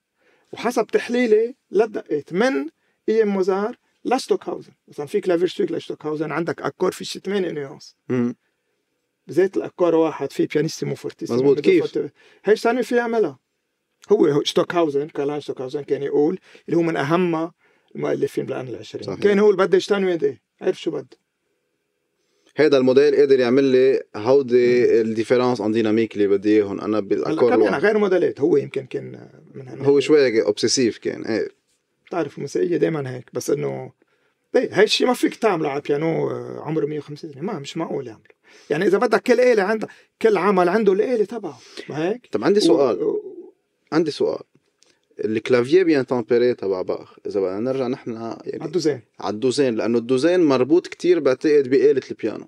وحسب تحليلي لدقيت إيه، من اي ام موزار لشتوكهاوزن مثلا في كلافيرشتيك لشتوكهاوزن عندك اكور في شي ثمانية نيونس زيت الاكور واحد في بيانيستيمو فورتيسيمو مضبوط يعني كيف هي ثاني في يعملها هو شتوكهاوزن كارل شتوكهاوزن كان يقول اللي هو من اهم المؤلفين بالقرن العشرين صحيح. كان هو اللي بده يشتنوي دي عرف شو بده هذا الموديل قادر يعمل لي هودي الديفيرونس ان ديناميك اللي بدي اياهم انا بالاكور كان غير موديلات هو يمكن كان من هو شوي اوبسيسيف كان ايه بتعرف الموسيقيه دائما هيك بس انه هي إيه، الشيء ما فيك تعمله على بيانو آه، عمره 150 سنه ما مش معقول يعمله يعني اذا بدك كل آلة عندها كل عمل عنده الآلة تبعه ما هيك؟ طب عندي سؤال و... عندي سؤال الكلافييه تمبيري تبع باخ اذا بدنا نرجع نحن يعني على الدوزين على الدوزين لانه الدوزين مربوط كتير بعتقد بآلة البيانو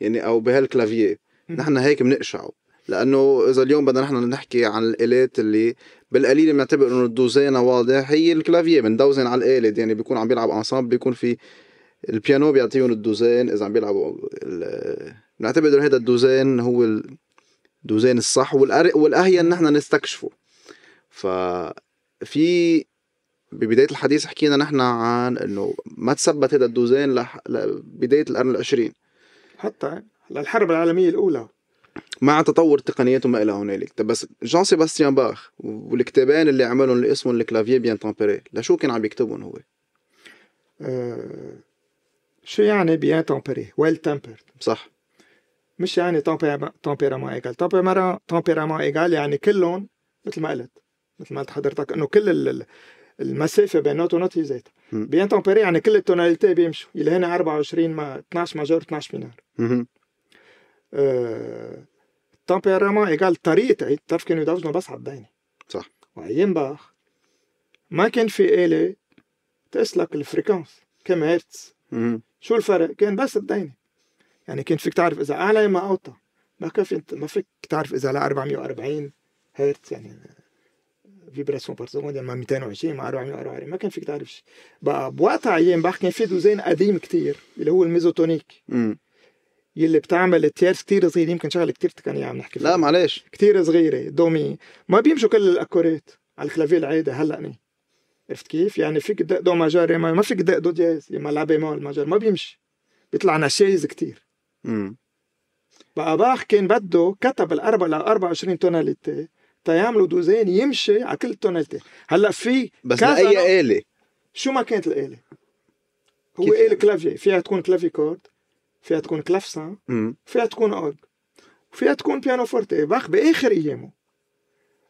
يعني او بهالكلافييه نحن هيك بنقشعه لانه اذا اليوم بدنا نحن نحكي عن الالات اللي بالقليل بنعتبر انه الدوزين واضح هي الكلافييه بندوزن على الاله يعني بيكون عم بيلعب انصاب بيكون في البيانو بيعطيهم الدوزين اذا عم بيلعبوا بنعتبر انه هذا الدوزين هو الدوزين الصح والأهين نحن نستكشفه ف في ببداية الحديث حكينا نحن عن انه ما تثبت هذا الدوزان لبداية القرن العشرين حتى للحرب العالمية الأولى مع تطور التقنيات وما الى هنالك طيب بس جان سيباستيان باخ والكتابين اللي عملهم اللي اسمهم الكلافيي بيان تمبيري لشو كان عم يكتبهم هو؟ آه، شو يعني بيان تمبيري؟ ويل تمبر صح مش يعني تمبيرامون ايجال تمبيرامون ايجال يعني كلهم مثل ما قلت مثل ما قلت حضرتك انه كل المسافه بيناتهم هي ذاتها بيان تومبيري يعني كل التوناليتي بيمشوا اللي هنا 24 ما 12 ماجور 12 مينار آه... تمبيراما ايجال طريقه عيد بتعرف كانوا يدوزنوا بس على الدينه صح وايام باخ ما كان في آلة تسلك الفريكونس كم هرتز شو الفرق؟ كان بس الدينه يعني كان فيك تعرف اذا اعلى ما اوطى ما كان في ما فيك تعرف اذا لا 440 هرتز يعني فيبراسيون بار سكوند يعني مع 220 مع 400 400 ما كان فيك شيء بقى بوقت عيان بحكي كان في دوزين قديم كتير اللي هو الميزوتونيك امم يلي بتعمل التيارس كتير صغيره يمكن شغله كتير تقنيه عم نحكي فيها. لا معلش كتير صغيره دومي ما بيمشوا كل الاكورات على الكلافيه العادي هلا ني عرفت كيف؟ يعني فيك تدق دو ماجور ما فيك تدق دو دياز يا ما لا بيمول ماجور ما بيمشي بيطلع نشيز كتير امم بقى باخ كان بده كتب الاربع ل 24 توناليتي تيعملوا دوزين يمشي على كل التونالتي هلا في بس لاي آلة شو ما كانت الآلة هو آلة يعني؟ كلافي فيها تكون كلافي كورد فيها تكون كلافسان فيها تكون اورج وفيها تكون بيانو فورتي باخ باخر ايامه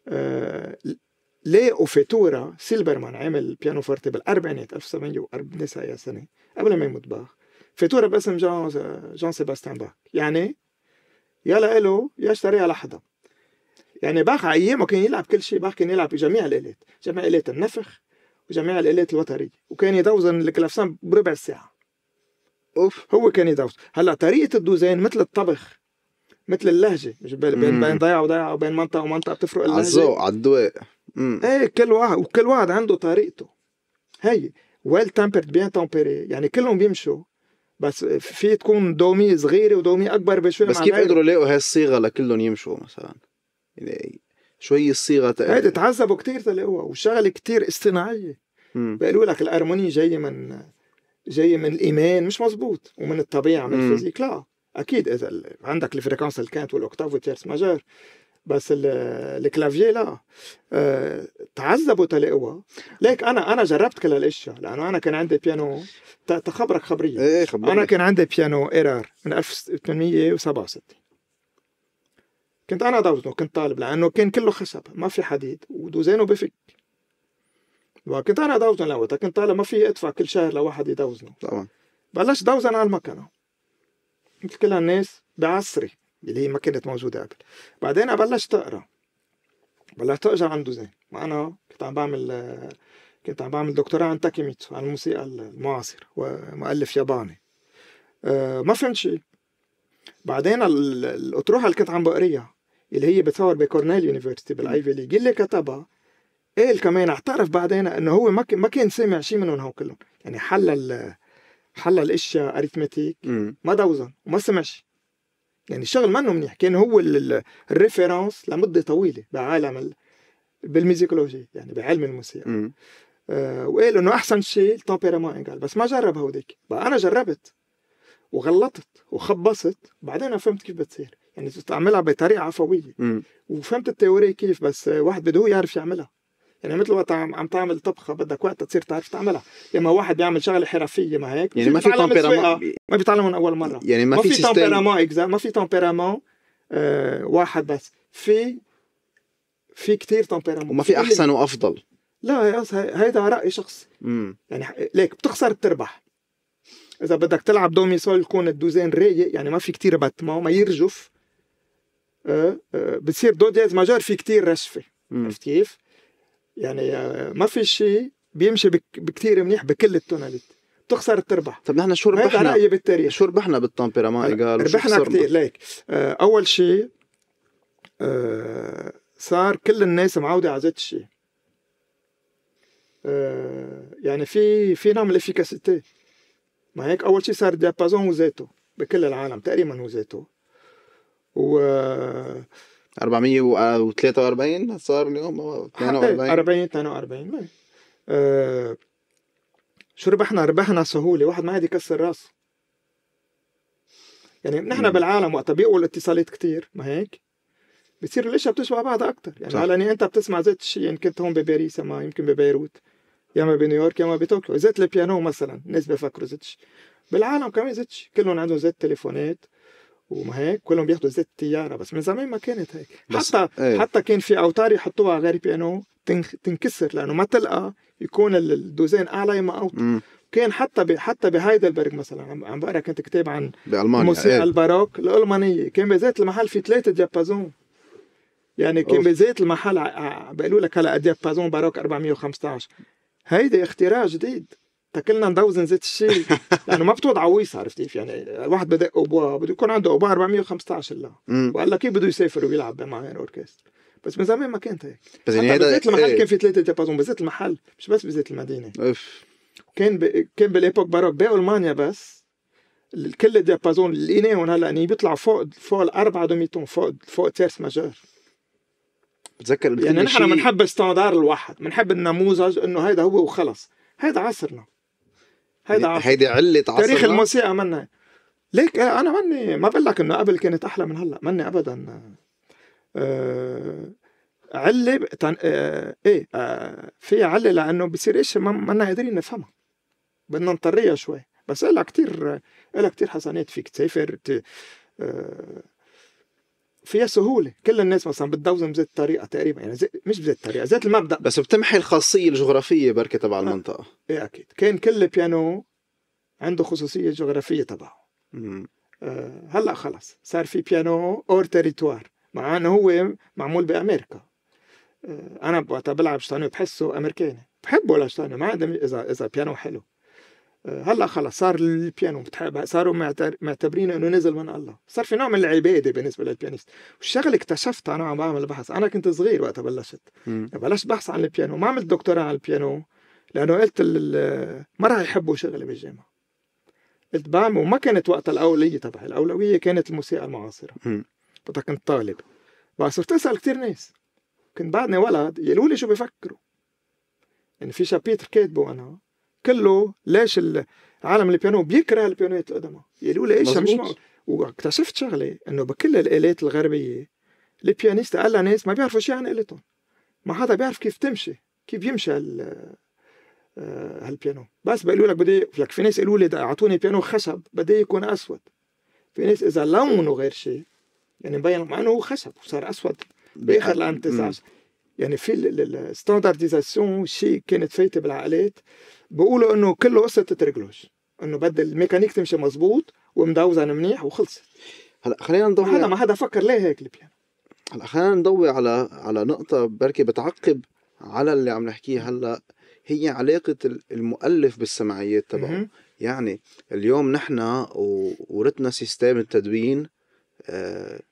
لي لقوا فاتورة سيلبرمان عمل بيانو فورتي بالاربعينات 1949 سنة قبل ما يموت باخ فاتورة باسم جان جان سيباستيان باخ يعني يا له يا اشتريها لحدا يعني باخ على ايامه كان يلعب كل شيء باخ كان يلعب بجميع الالات جميع الات النفخ وجميع الالات الوتريه وكان يدوزن الكلافسان بربع ساعه اوف هو كان يدوز هلا طريقه الدوزين مثل الطبخ مثل اللهجه مش بين بين ضيعه وضيعه وبين منطقه ومنطقه بتفرق اللهجه عزو الذوق ايه كل واحد وكل واحد عنده طريقته هي ويل تمبرد بيان تمبري يعني كلهم بيمشوا بس في تكون دومية صغيرة ودومية أكبر بشوي بس كيف قدروا يلاقوا هالصيغة لكلهم يمشوا مثلا؟ يعني شوي الصيغه تقريبا تعذبوا كثير تلاقوها وشغله كثير اصطناعيه بيقولوا لك الارموني جاي من جاي من الايمان مش مزبوط ومن الطبيعه من الفيزيك لا اكيد اذا عندك الفريكونس الكانت والاوكتاف والتيرس ماجور بس الكلافيه لا أه تعذبوا تلاقوها ليك انا انا جربت كل هالاشياء لانه انا كان عندي بيانو تخبرك خبريه ايه خبرني. انا كان عندي بيانو ايرار من 1867 كنت انا ادوزنه كنت طالب لانه كان كله خشب ما في حديد ودوزانه بفك وكنت انا ادوزنه لوقتها كنت طالب ما في ادفع كل شهر لواحد يدوزنه طبعا بلشت دوزن على المكنه مثل كل هالناس بعصري اللي هي ما كانت موجوده قبل بعدين بلشت اقرا بلشت اقرا عن دوزان وانا كنت عم بعمل كنت عم بعمل دكتوراه عن تاكيميتسو عن الموسيقى المعاصره ومؤلف ياباني أه ما فهمت شيء بعدين الاطروحه اللي كنت عم بقريها اللي هي بتصور بكورنيل يونيفرستي بالاي في ليج اللي كتبها قال كمان اعترف بعدين انه هو ما ما كان سامع شيء منهم هو كلهم يعني حلل حلل اشياء اريثمتيك ما دوزن وما سمع شيء يعني الشغل منه منيح كان هو الريفرنس لمده طويله بعالم بالميزيكولوجي يعني بعلم الموسيقى آه وقال انه احسن شيء ما قال بس ما جرب هوديك بقى انا جربت وغلطت وخبصت بعدين فهمت كيف بتصير يعني تستعملها بطريقه عفويه مم. وفهمت التيوري كيف بس واحد بده يعرف يعملها يعني مثل وقت عم, تعمل طبخه بدك وقت تصير تعرف تعملها يا اما واحد بيعمل شغله حرفيه ما هيك يعني ما في تمبيرامون ما بيتعلم من اول مره يعني ما, ما في تمبيرامون ما في تمبيرامون آه واحد بس في في كثير تمبيرامون وما في احسن وافضل لا هيدا راي شخصي يعني ليك بتخسر بتربح اذا بدك تلعب سول يكون الدوزين رايق يعني ما في كتير بتمه ما يرجف آه، بتصير دو ديز ماجور في كتير رشفه عرفت كيف؟ يعني آه، ما في شيء بيمشي بكتير منيح بكل التوناليت بتخسر بتربح طب نحن شو ربحنا رايي بالتاريخ شو ربحنا ما ايجال ربحنا كثير ليك آه، اول شيء صار كل الناس معوده على ذات الشيء يعني في في نوع من الافيكاسيتي ما هيك اول شيء صار ديابازون وزيتو بكل العالم تقريبا وزيتو و 443 صار اليوم 42 40 42 آه شو ربحنا؟ ربحنا سهوله، واحد ما عاد يكسر راسه يعني نحن بالعالم وقتها بيقوا الاتصالات كثير ما هيك؟ بصير الاشياء بتشبه بعضها اكثر يعني صح. انت بتسمع زيت الشيء يعني كنت هون بباريس ما يمكن ببيروت يا اما بنيويورك يا اما بطوكيو زيت البيانو مثلا الناس بيفكروا زيت الشيء بالعالم كمان زيت الشيء كلهم عندهم زيت تليفونات وما هيك كلهم بياخذوا زيت الطياره بس من زمان ما كانت هيك حتى ايه. حتى كان في اوتار يحطوها على غير بيانو تنكسر لانه ما تلقى يكون الدوزين اعلى ما اوت كان حتى ب... حتى بهايدلبرغ مثلا عم بقرا كنت كتاب عن بالمانيا موسيقى ايه. الباروك الالمانيه كان بذات المحل في ثلاثه ديابازون يعني كان بذات المحل ع... لك هلا ديابازون باروك 415 هيدي اختراع جديد تاكلنا ندوزن زيت الشيل لانه ما بتوضع عويص عرفت كيف يعني الواحد بدق اوبوا بده يكون عنده اوبوا 415 لا والا كيف بده يسافر ويلعب مع غير يعني اوركسترا بس من زمان ما كانت هيك بس يعني هذا بزيت المحل ايه. كان في ثلاثه ديابازون بزيت المحل مش بس بزيت المدينه اف كان ب... كان بالايبوك باروك بالمانيا بس كل الديابازون اللي لقيناهم هلا يعني بيطلعوا فوق فوق الاربعه دوميتون فوق فوق تيرس ماجور بتذكر يعني نحن بنحب الستاندار الواحد بنحب النموذج انه هيدا هو وخلص هيدا عصرنا هيدا هيدي علة عصرنا تاريخ الموسيقى منا ليك آه، انا مني ما بقول لك انه قبل كانت احلى من هلا مني ابدا آه, آه، علة تن... آه ايه آه في علة لانه بصير ايش ما منا قادرين نفهمها بدنا نطريها شوي بس لها كتير لها كتير حسنات فيك تسافر ت... آه فيها سهوله كل الناس مثلا بتدوزن بذات الطريقه تقريبا يعني زي مش بذات الطريقه ذات المبدا بس بتمحي الخاصيه الجغرافيه بركة تبع آه. المنطقه ايه اكيد كان كل بيانو عنده خصوصيه جغرافيه تبعه آه هلا خلص صار في بيانو اور تريتوار مع انه هو معمول بامريكا آه انا وقتها بلعب شطانه بحسه امريكاني بحبه لشطانه ما عندي اذا اذا بيانو حلو هلا خلص صار البيانو صاروا معتبرين انه نزل من الله صار في نوع من العباده بالنسبه للبيانيست والشغله اكتشفتها انا عم بعمل بحث انا كنت صغير وقتها بلشت يعني بلشت بحث عن البيانو ما عملت دكتوراه على البيانو لانه قلت ما راح يحبوا شغلي بالجامعه قلت بعمل وما كانت وقتها الاولويه تبعي الاولويه كانت الموسيقى المعاصره وقتها كنت طالب بقى صرت اسال كثير ناس كنت بعدني ولد يقولوا لي شو بفكروا يعني في شابيتر كاتبه انا كله له ليش عالم البيانو بيكره القدماء يتقدمه يقولوا ايش مش واكتشفت شغله انه بكل الالات الغربيه البيانيست قال ناس ما بيعرفوا شيء عن التهم ما حدا بيعرف كيف تمشي كيف يمشي هال آه، هالبيانو بس بيقولوا لك بدي لك يعني في ناس قالوا لي اعطوني بيانو خشب بدي يكون اسود في ناس اذا لونه غير شيء يعني مبين مع انه هو خشب وصار اسود باخر الان يعني في الستاندرديزاسيون شيء كانت فايته بالعقلات بيقولوا انه كله قصه تترجلوش انه بدل الميكانيك تمشي مظبوط ومدوزه انا منيح وخلصت هلا خلينا نضوي ما حدا ما حدا فكر ليه هيك البيانو هلا خلينا نضوي على على نقطة بركي بتعقب على اللي عم نحكيه هلا هي علاقة المؤلف بالسمعيات تبعه يعني اليوم نحن ورثنا سيستم التدوين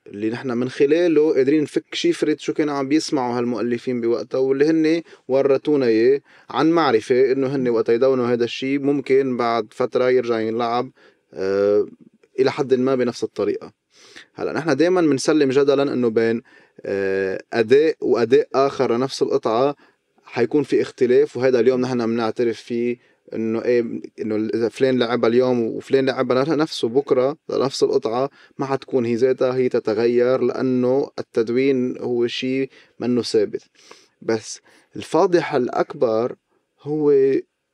اللي نحن من خلاله قادرين نفك شفرة شو كانوا عم بيسمعوا هالمؤلفين بوقتها واللي هن ورطونا اياه عن معرفة انه هن وقت يدونوا هذا الشيء ممكن بعد فترة يرجع ينلعب آه، الى حد ما بنفس الطريقة هلا نحن دائما بنسلم جدلا انه بين آه، اداء واداء اخر لنفس القطعة حيكون في اختلاف وهذا اليوم نحن بنعترف فيه انه ايه انه اذا فلان لعبها اليوم وفلان لعبها نفسه بكره لنفس القطعه ما حتكون هي ذاتها هي تتغير لانه التدوين هو شيء منه ثابت بس الفاضحه الاكبر هو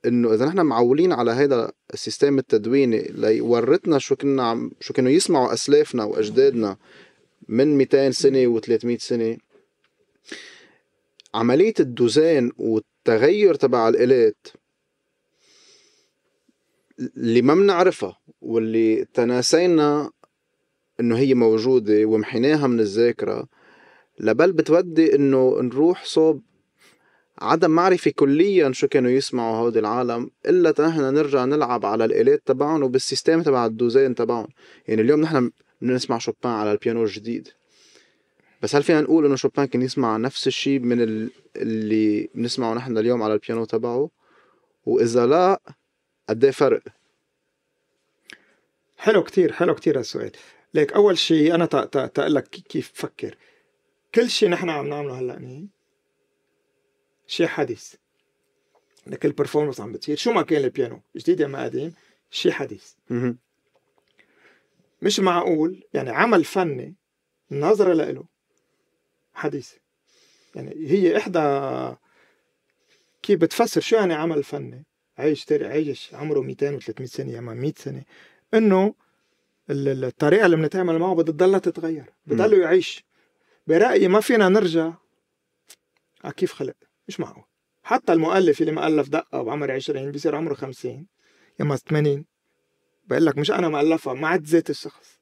انه اذا نحن معولين على هذا السيستم التدويني ليورتنا شو كنا عم شو كانوا يسمعوا اسلافنا واجدادنا من 200 سنه و300 سنه عمليه الدوزان والتغير تبع الالات اللي ما بنعرفها واللي تناسينا انه هي موجوده ومحيناها من الذاكره لبل بتودي انه نروح صوب عدم معرفه كليا شو كانوا يسمعوا هودي العالم الا تنحنا نرجع نلعب على الالات تبعهم وبالسيستم تبع الدوزين تبعهم يعني اليوم نحن بنسمع شوبان على البيانو الجديد بس هل فينا نقول انه شوبان كان يسمع نفس الشيء من اللي بنسمعه نحن اليوم على البيانو تبعه واذا لا قد ايه فرق؟ حلو كتير حلو كتير هالسؤال ليك اول شيء انا تقول لك كيف بفكر كل شيء نحن عم نعمله هلا مين شيء حديث لكل برفورمانس عم بتصير شو ما كان البيانو جديد يا ما قديم شيء حديث مش معقول يعني عمل فني نظرة لإله حديث يعني هي إحدى كيف بتفسر شو يعني عمل فني عايش عايش عمره 200 و300 سنه ما 100 سنه انه الطريقه اللي بنتعامل معه بتضلها تتغير بضله يعيش برايي ما فينا نرجع على كيف خلق مش معقول حتى المؤلف اللي مؤلف دقه بعمر 20 بيصير عمره 50 يا ما 80 بقول لك مش انا مؤلفها ما عاد ذات الشخص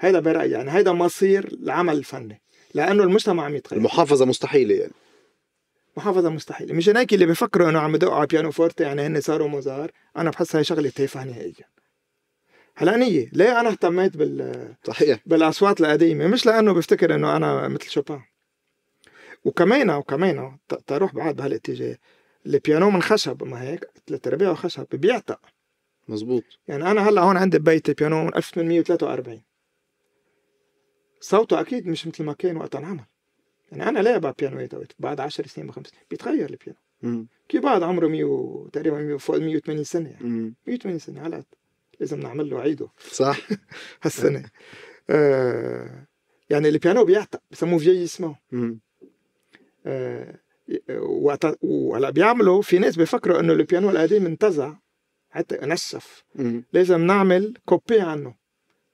هيدا برايي يعني هيدا مصير العمل الفني لانه المجتمع عم يتغير المحافظه مستحيله يعني محافظة مستحيلة مشان هيك اللي بيفكروا انه عم يدقوا على بيانو فورتي يعني هن صاروا موزار انا بحس هاي شغلة تافهة نهائيا هلأنية ليه انا اهتميت بال صحيح بالاصوات القديمة مش لانه بفتكر انه انا مثل شوبان وكمان وكمان تروح بعد بهالاتجاه البيانو من خشب ما هيك ثلاث ارباع خشب بيعتق مزبوط يعني انا هلا هون عندي ببيتي بيانو من 1843 صوته اكيد مش مثل ما كان وقت انعمل يعني انا لا على بيانو بعد 10 سنين بخمس بيتغير البيانو كي بعد عمره 100 تقريبا فوق 180 سنه يعني 180 سنه على لازم نعمل له عيده صح هالسنه آه يعني البيانو بيعتق بسموه فيي اسمه آه وهلا بيعملوا في ناس بيفكروا انه البيانو القديم انتزع حتى نشف لازم نعمل كوبي عنه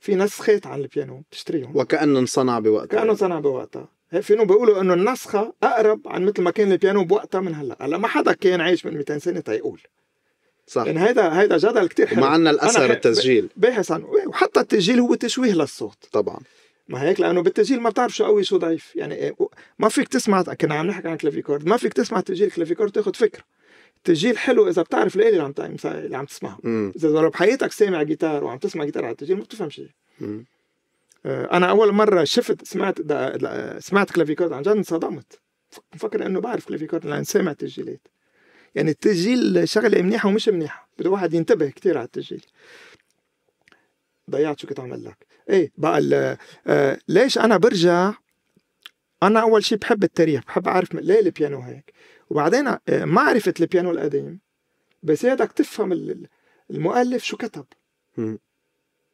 في نسخات عن البيانو بتشتريهم وكانه انصنع بوقتها كانه انصنع بوقتها فينو بيقولوا انه النسخه اقرب عن مثل ما كان البيانو بوقتها من هلا هلا ما حدا كان عايش من 200 سنه تيقول صح يعني هيدا هيدا جدل كثير حلو ومعنا الاثر التسجيل باحث عنه وحتى التسجيل هو تشويه للصوت طبعا ما هيك لانه بالتسجيل ما بتعرف شو قوي شو ضعيف يعني إيه، ما فيك تسمع كنا عم نحكي عن كلافيكورد ما فيك تسمع تسجيل كلافيكورد تاخذ فكره التسجيل حلو اذا بتعرف الاله اللي عم اللي عم تسمعه اذا لو بحياتك سامع جيتار وعم تسمع جيتار على التسجيل ما بتفهم شيء آه، انا اول مره شفت سمعت دا دا سمعت كلافيكورد عن جد انصدمت مفكر انه بعرف كلافيكورد لان سامع تسجيلات يعني التسجيل شغله منيحه ومش منيحه بده واحد ينتبه كثير على التسجيل ضيعت شو كنت اعمل لك ايه بقى آه ليش انا برجع انا اول شيء بحب التاريخ بحب اعرف ليه البيانو هيك وبعدين آه معرفه البيانو القديم بساعدك تفهم المؤلف شو كتب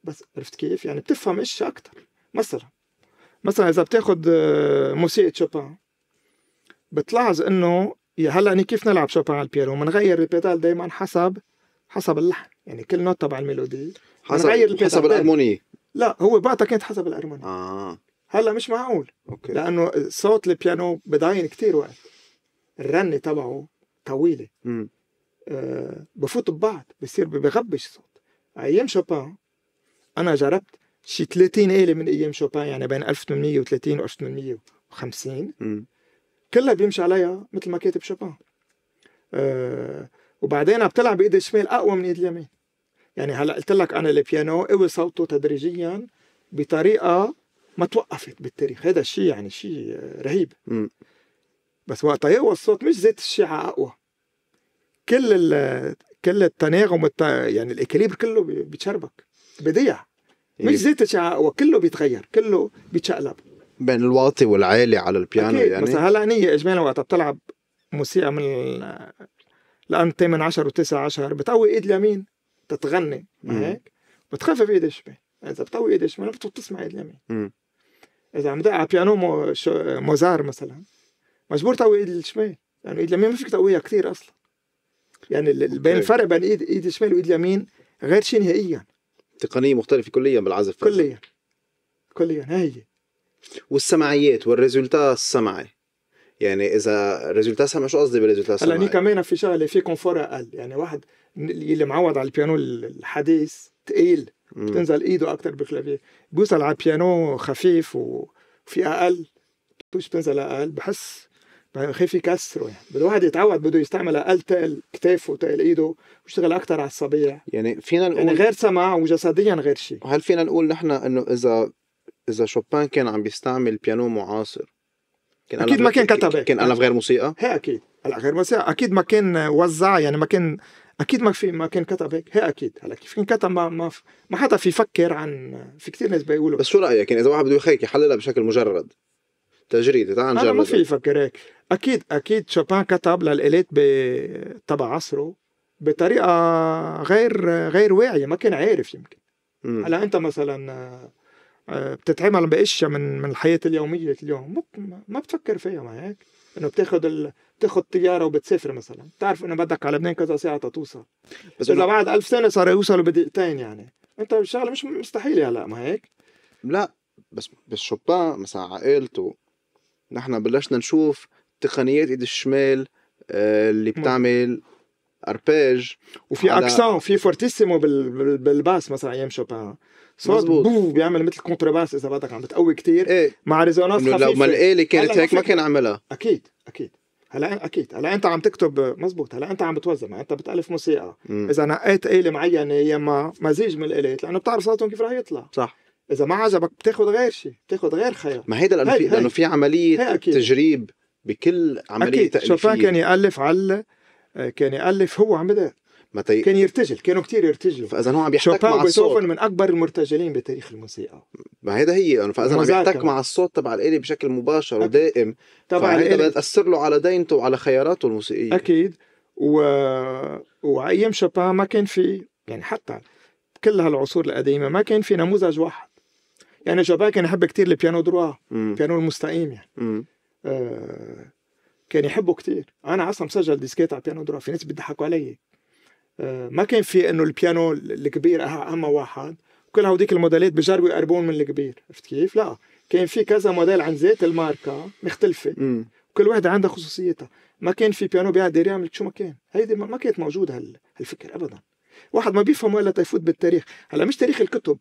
بس عرفت كيف يعني بتفهم اشي اكتر مثلا مثلا اذا بتاخد آه، موسيقى شوبان بتلاحظ انه هلا يعني كيف نلعب شوبان على البيانو بنغير البيتال دائما حسب حسب اللحن يعني كل نوت تبع الميلودي حسب حسب الارمونيه لا هو بعدها كانت حسب الارمونيه اه هلا مش معقول اوكي لانه صوت البيانو بضاين كتير وقت الرنه تبعه طويله آه بفوت ببعض بصير بغبش الصوت ايام شوبان انا جربت شي 30 آلة من ايام شوبان يعني بين 1830 و 1850 كلها بيمشي عليها مثل ما كاتب شوبان أه وبعدين بتلعب بايد الشمال اقوى من ايد اليمين يعني هلا قلت لك انا البيانو قوي صوته تدريجيا بطريقه ما توقفت بالتاريخ هذا الشيء يعني شيء رهيب م. بس وقتها يقوى الصوت مش زيت الشيعة اقوى كل كل التناغم يعني الاكليبر كله بيتشربك بديع مش إيه. زي تشعق وكله بيتغير كله بيتشقلب بين الواطي والعالي على البيانو أكيد. يعني مثلا هلا هنيه اجمالا وقت بتلعب موسيقى من الان 8 10 و9 10 بتقوي ايد اليمين تتغني هيك بتخفف ايد الشمال اذا بتقوي ايد الشمال بتسمع ايد اليمين اذا عم على بيانو مو موزار مثلا مجبور تقوي ايد الشمال يعني ايد اليمين ما فيك تقويها كثير اصلا يعني بين الفرق بين ايد ايد الشمال وايد اليمين غير شيء نهائيا تقنيه مختلفه كليا بالعزف كليا كليا هي والسمعيات والريزولتا السمعي يعني اذا ريزولتا سمعي شو قصدي بريزولتا السمعي؟ هلا كمان في شغله في كونفور اقل يعني واحد اللي معود على البيانو الحديث ثقيل بتنزل ايده اكثر بالكلافيه بيوصل على بيانو خفيف وفي اقل توش بتنزل اقل بحس ما طيب، يكسره يعني بده الواحد يتعود بده يستعمل اقل تقل كتافه وتقل ايده ويشتغل اكثر على الصبيع يعني فينا يعني نقول يعني غير سمع وجسديا غير شيء هل فينا نقول نحن انه اذا اذا شوبان كان عم بيستعمل بيانو معاصر كان اكيد ما كان كتب كان قلب غير موسيقى هي اكيد هلا غير موسيقى اكيد ما كان وزع يعني ما كان اكيد ما في ما كان كتب هيك هي اكيد هلا كيف كان كتب ما ما, ما حدا في يفكر عن في كثير ناس بيقولوا بس شو رايك يعني اذا واحد بده يخيك يحللها بشكل مجرد تجريدي تعال نجرب ما في يفكر هيك اكيد اكيد شوبان كتب للالات تبع عصره بطريقه غير غير واعيه ما كان عارف يمكن هلا انت مثلا آه، بتتعامل باشياء من من الحياه اليوميه اليوم ما بتفكر فيها ما هيك انه بتاخذ ال... بتاخد طياره وبتسافر مثلا بتعرف انه بدك على لبنان كذا ساعه توصل بس اذا بعد ألف سنه صار يوصلوا بدقيقتين يعني انت الشغله مش مستحيله هلا ما هيك لا بس بس شوبان مثلا عائلته نحن بلشنا نشوف تقنيات ايد الشمال آه، اللي بتعمل اربيج وفي على... اكسون في فورتيسيمو بالباس مثلا ايام شوبان صوت بو بيعمل مثل كونتر باس اذا بدك عم بتقوي كثير ايه مع ريزونانس خفيفه لو ما الاله كانت هيك ما كان عملها اكيد اكيد هلا اكيد هلا انت عم تكتب مزبوط هلا انت عم بتوزع ما انت بتالف موسيقى م. اذا نقيت اله معينه يا ما مزيج من الالات لانه بتعرف صوتهم كيف رح يطلع صح اذا ما عجبك بتاخذ غير شيء بتاخذ غير خيار ما هيدا لانه في لانه في عمليه تجريب بكل عمليه تأليفية شوفان كان يالف على آه، كان يالف هو عم بدأ متى كان يرتجل كانوا كتير يرتجلوا فاذا هو عم يحتك مع الصوت من اكبر المرتجلين بتاريخ الموسيقى ما هيدا هي فاذا عم يحتك مع الصوت تبع الالي بشكل مباشر أكيد. ودائم طبعا بدها بتاثر له على دينته وعلى خياراته الموسيقيه اكيد و... وايام شوبان ما كان في يعني حتى كل هالعصور القديمه ما كان في نموذج واحد يعني جاباك كان يحب كثير البيانو دروا البيانو المستقيم يعني آه، كان يحبه كثير انا اصلا مسجل ديسكيت على بيانو دروا في ناس بيضحكوا علي آه، ما كان في انه البيانو الكبير أه- اهم واحد كل هوديك الموديلات بجربوا يقربون من الكبير عرفت كيف؟ لا كان في كذا موديل عن ذات الماركه مختلفه مم. كل وحده عندها خصوصيتها ما كان في بيانو بيقدر يعمل شو ما كان هيدي ما كانت موجوده هالفكر ابدا واحد ما بيفهم ولا تيفوت بالتاريخ هلا مش تاريخ الكتب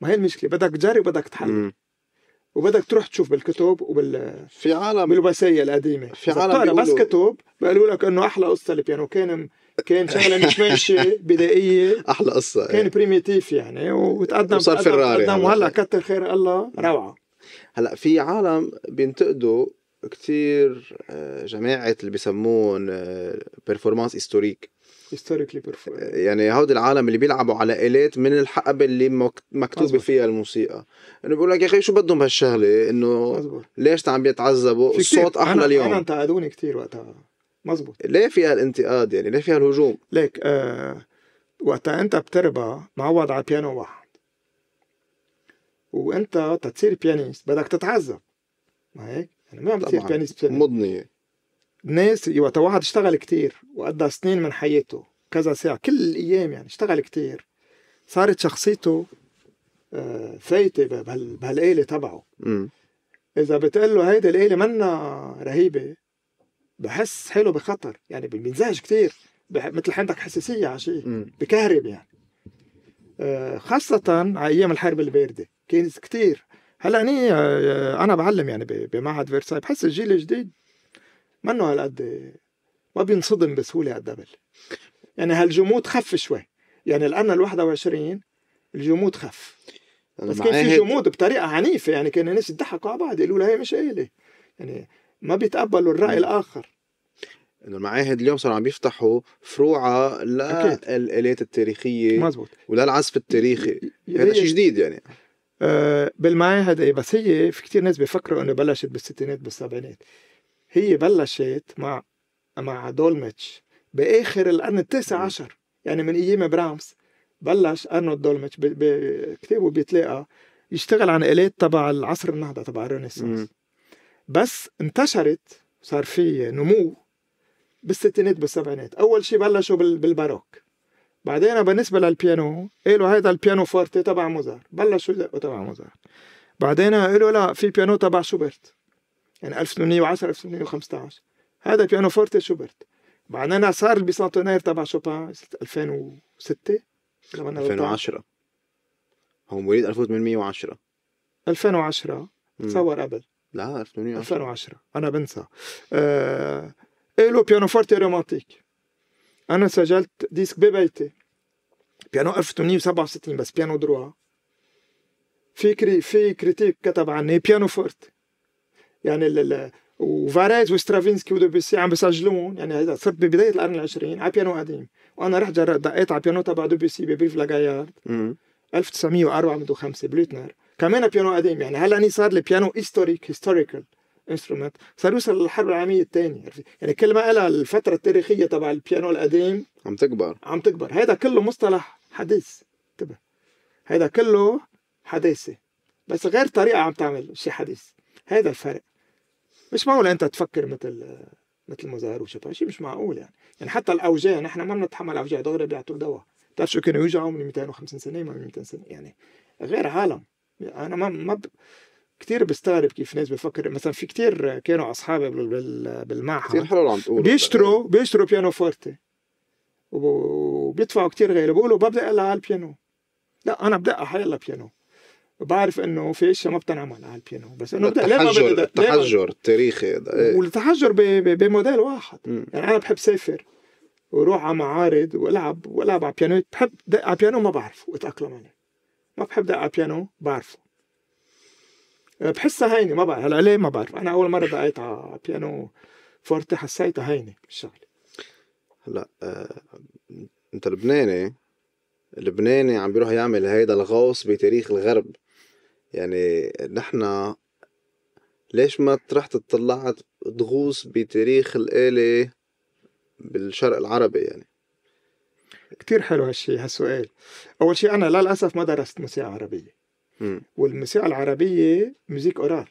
ما هي المشكله بدك تجرب وبدك تحل وبدك تروح تشوف بالكتب وبال في عالم بالوصيه القديمه في عالم بس كتب بقولوا لك انه احلى قصه البيانو كان كان شغله مش ماشيه بدائيه احلى قصه إيه. كان بريميتيف يعني وتقدم وصار فراري تقدم وهلا كتر خير الله روعه هلا في عالم بينتقدوا كثير آه، جماعة اللي بسموهم بيرفورمانس هيستوريك هيستوريكلي آه، بيرفورم يعني هودي العالم اللي بيلعبوا على الات من الحقبه اللي مكتوبه فيها الموسيقى انه بقول لك يا اخي شو بدهم بهالشغله انه ليش عم بيتعذبوا الصوت احلى أنا اليوم انا انتقدوني كثير وقتها مزبوط ليه فيها الانتقاد يعني ليه فيها الهجوم ليك آه وقتها انت بتربى معود على بيانو واحد وانت تتصير بيانيست بدك تتعذب ما هيك؟ يعني ما عم تصير بيانيست مضنية ناس وقت واحد اشتغل كتير وقضى سنين من حياته كذا ساعة كل الأيام يعني اشتغل كتير صارت شخصيته آه، فايتة بهالآلة تبعه م. إذا بتقول له هيدي الآلة منا رهيبة بحس حلو بخطر يعني بينزعج كتير بح... مثل عندك حساسية على شيء بكهرب يعني آه، خاصة على أيام الحرب الباردة كان كتير هلا هني آه، أنا بعلم يعني بمعهد فيرساي بحس الجيل الجديد منه هالقد ما بينصدم بسهوله هالدبل يعني هالجمود خف شوي يعني الان ال 21 الجمود خف بس كان في جمود بطريقه عنيفه يعني كان الناس يضحكوا على بعض يقولوا هي مش الي يعني ما بيتقبلوا الراي الاخر انه المعاهد اليوم صاروا عم يفتحوا فروعها للالات التاريخيه مزبوط وللعزف التاريخي هذا شيء جديد يعني آه بالمعاهد ايه بس هي في كثير ناس بيفكروا انه بلشت بالستينات بالسبعينات هي بلشت مع مع دولمتش باخر القرن التاسع عشر يعني من ايام برامس بلش ارنولد دولمتش بكتابه بيتلاقى يشتغل عن الات تبع العصر النهضه تبع الرينيسانس بس انتشرت صار في نمو بالستينات بالسبعينات اول شيء بلشوا بالباروك بعدين بالنسبه للبيانو قالوا هذا البيانو فورتي تبع موزار بلشوا يدقوا تبع موزار بعدين قالوا لا في بيانو تبع شوبرت يعني 1810 1815 هذا بيانو فورتي شوبرت بعدين أنا صار البيسانتونير تبع شوبان 2006 2010 هو مواليد 1810 2010 تصور قبل لا 1810 2010 انا بنسى آه... إيه لو بيانو فورتي رومانتيك انا سجلت ديسك ببيتي بيانو 1867 بس بيانو دروا في كري في كريتيك كتب عني بيانو فورتي يعني وفاريت وسترافينسكي ودوبيسي عم بسجلون يعني هذا صرت ببدايه القرن العشرين على بيانو قديم وانا رحت دقيت على بيانو تبع دوبيسي ببريف لاغايارد 1954 بلوتنر كمان بيانو قديم يعني هلا اني صار البيانو هيستوريك هيستوريكال انسترومنت صار يوصل للحرب العالميه الثانيه يعني كل ما لها الفتره التاريخيه تبع البيانو القديم عم تكبر عم تكبر هذا كله مصطلح حديث انتبه هذا كله حداثه بس غير طريقه عم تعمل شيء حديث هذا الفرق مش معقول انت تفكر مثل مثل ما ظهروا شيء مش معقول يعني يعني حتى الاوجاع نحن ما بنتحمل اوجاع دغري بيعطوا دواء بتعرف شو كانوا يوجعوا من 250 سنه ما من 200 سنه يعني غير عالم انا ما ما ب... كثير بستغرب كيف ناس بفكر مثلا في كثير كانوا اصحابي بال... بالمعهد كثير حلو عم تقول بيشتروا بيشتروا بيانو فورتي وبيدفعوا كثير غالي بقولوا ببدا الا على البيانو لا انا بدقها حيلا بيانو بعرف انه في اشياء ما بتنعمل على البيانو بس انه التحجر التحجر التاريخي إيه؟ والتحجر بموديل واحد م. يعني انا بحب سافر وروح على معارض والعب والعب على بيانو بحب دق على بيانو ما بعرفه واتاقلم عليه ما بحب دق على بيانو بعرفه أه، بحسها هينه ما بعرف هلا ليه ما بعرف انا اول مره دقيت على بيانو فورتي حسيتها هينه الشغله هلا أه، انت لبناني لبناني عم بيروح يعمل هيدا الغوص بتاريخ الغرب يعني نحن ليش ما رحت اطلعت تغوص بتاريخ الآلة بالشرق العربي يعني كتير حلو هالشي هالسؤال أول شيء أنا للأسف ما درست موسيقى عربية م. والموسيقى العربية موسيقى أورال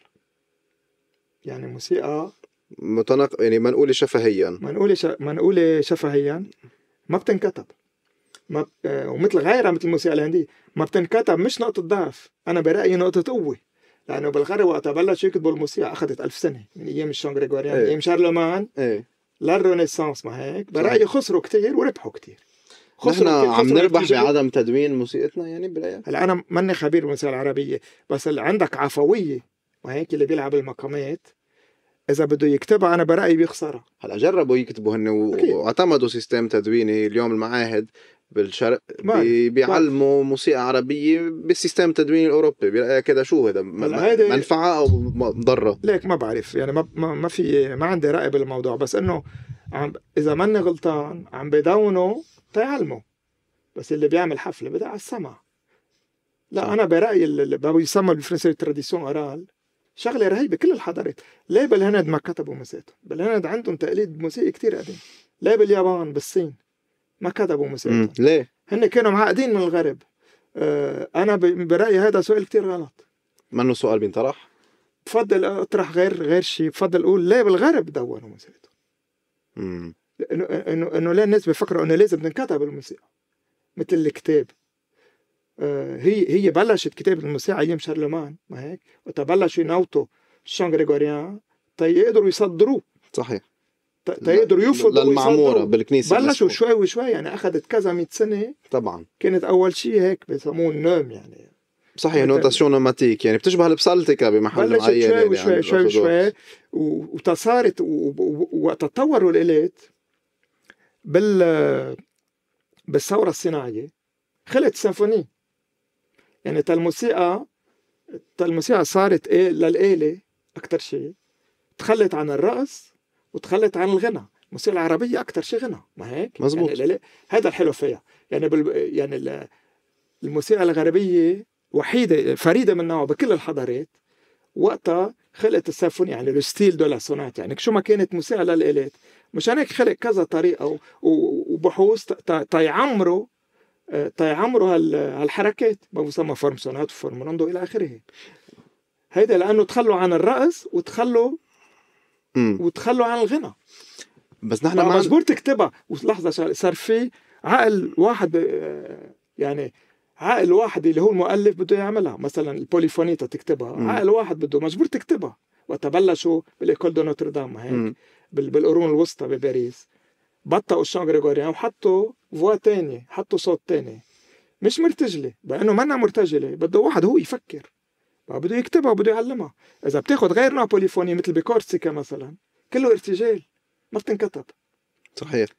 يعني موسيقى متنق يعني منقولة شفهيا منقولة ش... منقولة شفهيا ما بتنكتب ما آه، ومثل غيرها مثل الموسيقى الهنديه ما بتنكتب مش نقطه ضعف انا برايي نقطه قوه لانه بالغرب وقتها بلش يكتبوا الموسيقى اخذت ألف سنه من يعني ايام الشون غريغوريان ايه. ايام شارلمان ايه. ما هيك برايي خسروا كتير وربحوا كتير نحن عم نربح بعدم تدوين موسيقتنا يعني برايك؟ هلا انا ماني خبير بالموسيقى العربيه بس اللي عندك عفويه وهيك اللي بيلعب المقامات اذا بده يكتبها انا برايي بيخسرها هلا جربوا يكتبوا هن واعتمدوا سيستم تدويني اليوم المعاهد بالشرق بي بيعلموا موسيقى عربيه بالسيستم التدوين الاوروبي برايك كده شو هذا منفعه او مضره ليك ما بعرف يعني ما ما في ما عندي راي بالموضوع بس انه عم اذا ماني غلطان عم بدونوا تيعلموا بس اللي بيعمل حفله بدأ على السمع لا انا برايي اللي بيسمى بالفرنسي تراديسيون اورال شغله رهيبه كل الحضارات ليه بالهند ما كتبوا مساتهم بالهند عندهم تقليد موسيقي كتير قديم ليه باليابان بالصين ما كتبوا مسيرته ليه؟ هن كانوا معقدين من الغرب آه، انا برايي هذا سؤال كتير غلط منه سؤال بينطرح؟ بفضل اطرح غير غير شيء بفضل اقول ليه بالغرب دوروا مسيرته امم انه انه انه ليه الناس بيفكروا انه لازم تنكتب الموسيقى مثل الكتاب آه، هي هي بلشت كتاب الموسيقى ايام شارلمان ما هيك وقتها بلشوا ينوتوا الشان غريغوريان تيقدروا طيب، يصدروه صحيح تقدروا يفرضوا للمعموره بالكنيسه بلشوا شوي وشوي يعني اخذت كذا 100 سنه طبعا كانت اول شيء هيك بسموه النوم يعني صحيح نوتاسيون نوماتيك يعني بتشبه البسالتيكا بمحل معين شوي يعني وشوي شوي وشوي وتصارت وقت تطوروا الالات بال بالثوره الصناعيه خلت سيمفوني يعني تا الموسيقى تا الموسيقى صارت ايه للاله اكثر شيء تخلت عن الرقص وتخلت عن الغنى الموسيقى العربيه اكثر شيء غنى ما هيك يعني مزبوط. يعني هذا الحلو فيها يعني بال... يعني الموسيقى الغربيه وحيده فريده من نوعها بكل الحضارات وقتها خلقت السافوني يعني لو ستيل دو سونات يعني شو ما كانت موسيقى للالات مشان هيك خلق كذا طريقه وبحوث تيعمروا تيعمروا هالحركات ما بيسمى فورم سونات وفورم روندو الى اخره هيدا لانه تخلوا عن الرقص وتخلوا وتخلوا عن الغنى بس نحن ما مجبور تكتبها ولحظه صار في عقل واحد آه، يعني عقل واحد اللي هو المؤلف بده يعملها مثلا البوليفونيتا تكتبها م. عقل واحد بده مجبور تكتبها وتبلشوا بالايكول دو نوتردام هيك بالقرون الوسطى بباريس بطئوا الشان غريغوريان وحطوا فوا تاني حطوا صوت تاني مش مرتجلة بأنه منا مرتجلة بده واحد هو يفكر ما بده يكتبها بده يعلمها اذا بتاخذ غير نوع بوليفوني مثل بكورسيكا مثلا كله ارتجال ما بتنكتب صحيح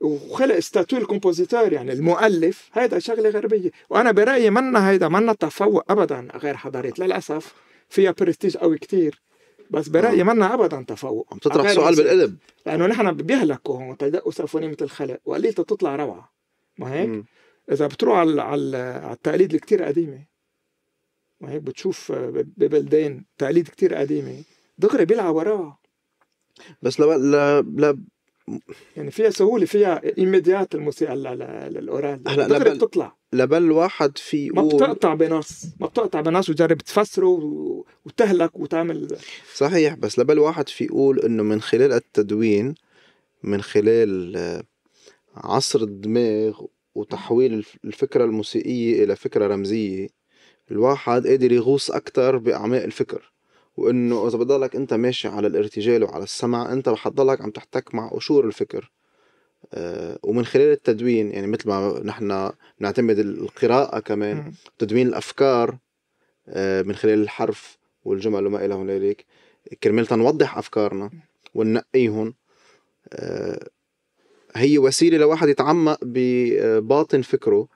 وخلق ستاتو الكومبوزيتور يعني المؤلف هيدا شغله غربيه وانا برايي منا هيدا منا تفوق ابدا غير حضارات للاسف فيها برستيج قوي كتير بس برايي نعم. منا ابدا تفوق عم تطرح سؤال بالقلب لانه نحن بيهلكوا هون تدقوا سافوني مثل الخلق وقليتها تطلع روعه ما هيك؟ اذا بتروح على على التقاليد الكتير قديمه ما هيك بتشوف آه، ببلدان تقاليد كتير قديمه دغري بيلعب وراها بس لا لا لا يعني فيها سهوله فيها ايميديات الموسيقى للاورال هلا لبل بتطلع لبل واحد في ما بتقطع بنص ما بتقطع بنص وتجرب تفسره وتهلك وتعمل صحيح بس لبل واحد في يقول انه من خلال التدوين من خلال آه، عصر الدماغ وتحويل الفكره الموسيقيه الى فكره رمزيه الواحد قادر يغوص أكتر بأعماق الفكر وإنه إذا بضلك أنت ماشي على الارتجال وعلى السمع أنت رح تضلك عم تحتك مع قشور الفكر آه، ومن خلال التدوين يعني مثل ما نحن بنعتمد القراءة كمان تدوين الأفكار آه، من خلال الحرف والجمل وما إلى هنالك كرمال تنوضح أفكارنا وننقيهم آه، هي وسيلة لواحد يتعمق بباطن فكره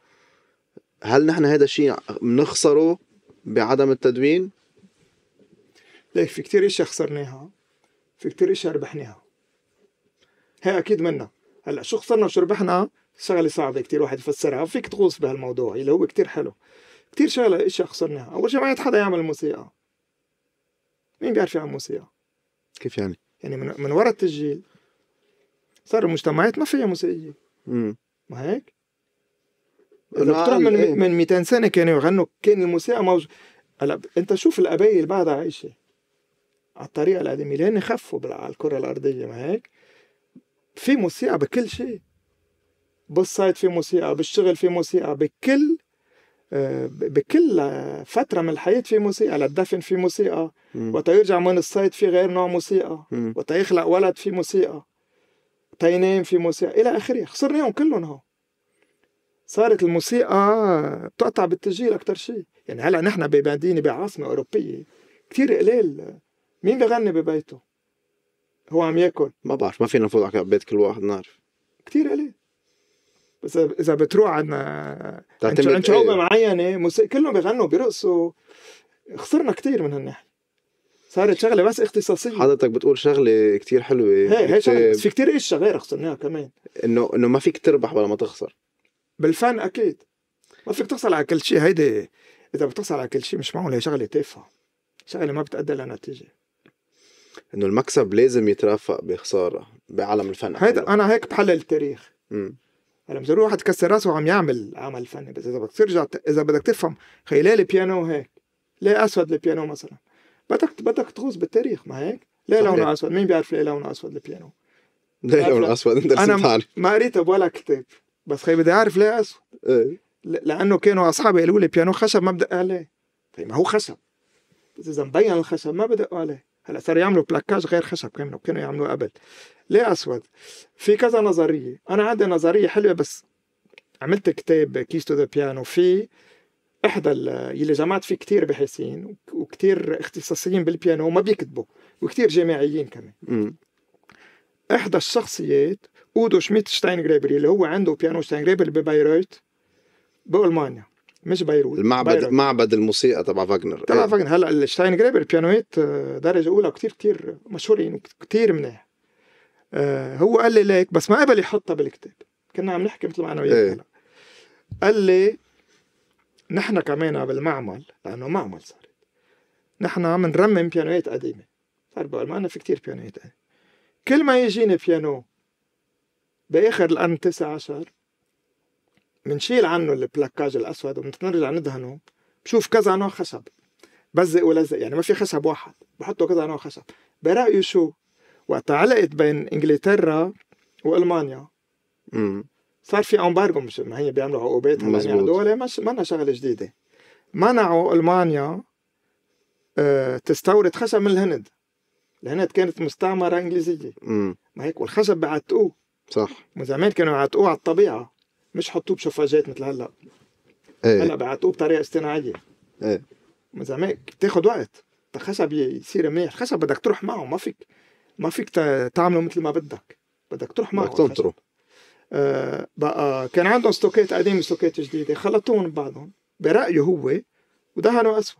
هل نحن هذا الشيء بنخسره بعدم التدوين؟ ليك في كتير اشياء خسرناها في كتير اشياء ربحناها هي اكيد منا هلا شو خسرنا وشو ربحنا شغله صعبه كتير واحد يفسرها فيك تغوص بهالموضوع اللي هو كتير حلو كتير شغله اشياء خسرناها اول شيء ما عاد حدا يعمل موسيقى مين بيعرف يعمل موسيقى كيف يعني يعني من من ورا التسجيل صار المجتمعات ما فيها موسيقيه امم ما هيك الاقتراح من, إيه؟ من 200 سنه كانوا يغنوا كان الموسيقى موجود انت شوف القبايل بعدها عايشه على الطريقه القديمه لان خفوا على الكره الارضيه ما هيك في موسيقى بكل شيء بالصيد في موسيقى بالشغل في موسيقى بكل آه، بكل فترة من الحياة في موسيقى للدفن في موسيقى وقت يرجع من الصيد في غير نوع موسيقى وقت يخلق ولد في موسيقى تينام في موسيقى إلى آخره خسرناهم كلهم هون صارت الموسيقى بتقطع بالتسجيل اكثر شيء يعني هلا نحن بمدينة بعاصمة أوروبية كثير قليل مين بغني ببيته هو عم ياكل ما بعرف ما فينا نفوت على بيت كل واحد نعرف كثير قليل بس اذا بتروح عندنا عند شعوب إيه. معينه موسيقى كلهم بغنوا بيرقصوا خسرنا كثير من هالناحيه صارت شغله بس اختصاصيه حضرتك بتقول شغله كثير حلوه هي هي شغله بس في كثير اشياء غير خسرناها كمان انه انه ما فيك تربح ولا ما تخسر بالفن اكيد ما فيك تحصل على كل شيء هيدي اذا بتحصل على كل شيء مش معقول هي شغله تافهه شغله ما بتأدي لنتيجه انه المكسب لازم يترافق بخساره بعالم الفن هيدا انا هيك بحلل التاريخ هلا مثلا واحد كسر راسه وعم يعمل عمل فني بس اذا بدك ترجع اذا بدك تفهم خيلال البيانو هيك ليه اسود البيانو مثلا بدك بدك تغوص بالتاريخ ما هيك ليه لونه اسود مين بيعرف ليه لونه اسود البيانو ليه لونه اسود انت ما قريته ولا كتاب بس خي بدي اعرف ليه اسود ايه لانه كانوا اصحابي قالوا لي بيانو خشب ما بدق عليه طيب ما هو خشب بس اذا مبين الخشب ما بدقوا عليه هلا صار يعملوا بلاكاج غير خشب كانوا كانوا يعملوه قبل ليه اسود في كذا نظريه انا عندي نظريه حلوه بس عملت كتاب كيس تو ذا بيانو في احدى يلي جمعت فيه كتير باحثين وكتير اختصاصيين بالبيانو وما بيكتبوا وكتير جامعيين كمان إحدى الشخصيات أودو شميت جريبري اللي هو عنده بيانو شتاين جريبري ببيروت بألمانيا مش بيروت المعبد بيروت. معبد الموسيقى تبع فاجنر تبع إيه. فاجنر هلا الشتاين جريبر بيانويت آه، درجة أولى كتير كتير مشهورين وكتير منيح آه هو قال لي ليك بس ما قبل يحطها بالكتاب كنا عم نحكي مثل ما أنا وياك إيه. قال لي نحن كمان بالمعمل لأنه معمل صارت نحن عم نرمم بيانويت قديمة صار بألمانيا في كتير بيانويت قديمة كل ما يجينا بيانو بآخر القرن التاسع عشر منشيل عنه البلاكاج الأسود وبنرجع ندهنه بشوف كذا نوع خشب بزق ولزق يعني ما في خشب واحد بحطه كذا نوع خشب برأيه شو وقت علقت بين انجلترا والمانيا امم صار في امبارجو مش ما هي بيعملوا عقوبات هلا يعني هدول ما شغله جديده منعوا المانيا آه، تستورد خشب من الهند لانها كانت مستعمره انجليزيه ما هيك والخشب بعتقوه صح زمان كانوا يعتقوه على الطبيعه مش حطوه بشفاجات مثل هلا ايه هلا بعتقوه بطريقه اصطناعيه ايه من زمان بتاخد وقت الخشب يصير منيح الخشب بدك تروح معه ما فيك ما فيك تعمله مثل ما بدك بدك تروح معه بدك تنطره آه بقى كان عندهم ستوكات قديمة ستوكات جديده خلطوهم ببعضهم برايه هو ودهنوا اسود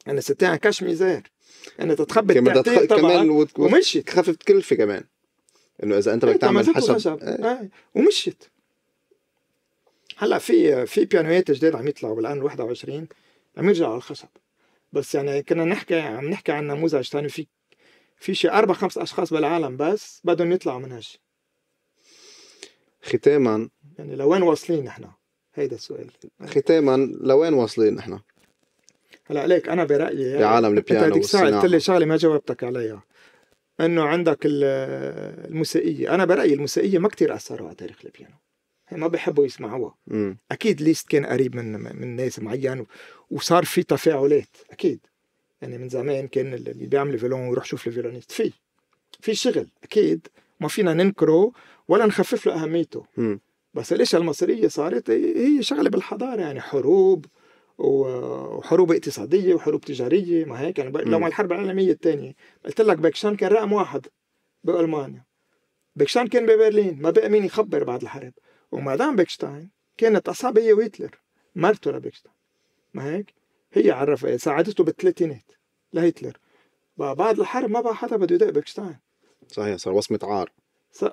انا يعني ستين كاش ميزار انا تتخبى كمان تتخ... كمان وت... ومشيت خففت كلفه كمان انه اذا انت بدك تعمل حسب خشب. آه. إيه. ومشيت هلا في في بيانويات جداد عم يطلعوا بالقرن 21 عم يرجعوا على الخشب بس يعني كنا نحكي عم نحكي عن نموذج ثاني في في شي اربع خمس اشخاص بالعالم بس بدهم يطلعوا من هالشيء ختاما يعني لوين واصلين نحن؟ هيدا السؤال ختاما لوين واصلين نحن؟ هلا ليك انا برايي يعني بعالم البيانو انت ساعه قلت لي شغله ما جاوبتك عليها انه عندك الموسيقيه انا برايي الموسيقيه ما كتير اثروا على تاريخ البيانو يعني ما بيحبوا يسمعوها مم. اكيد ليست كان قريب من من ناس معين وصار في تفاعلات اكيد يعني من زمان كان اللي بيعمل فيلون ويروح يشوف الفيلونيست في في شغل اكيد ما فينا ننكره ولا نخفف له اهميته مم. بس الاشياء المصريه صارت هي شغله بالحضاره يعني حروب وحروب اقتصاديه وحروب تجاريه ما هيك يعني لو الحرب العالميه الثانيه قلت لك بكشان كان رقم واحد بالمانيا بكشان كان ببرلين ما بقى مين يخبر بعد الحرب ومدام بكشتاين كانت اصعب هي وهتلر مرته لبكشتاين ما هيك هي عرف ساعدته بالثلاثينات لهتلر بعد الحرب ما بقى حدا بده يدق بكشتاين صحيح صار وصمة عار ص...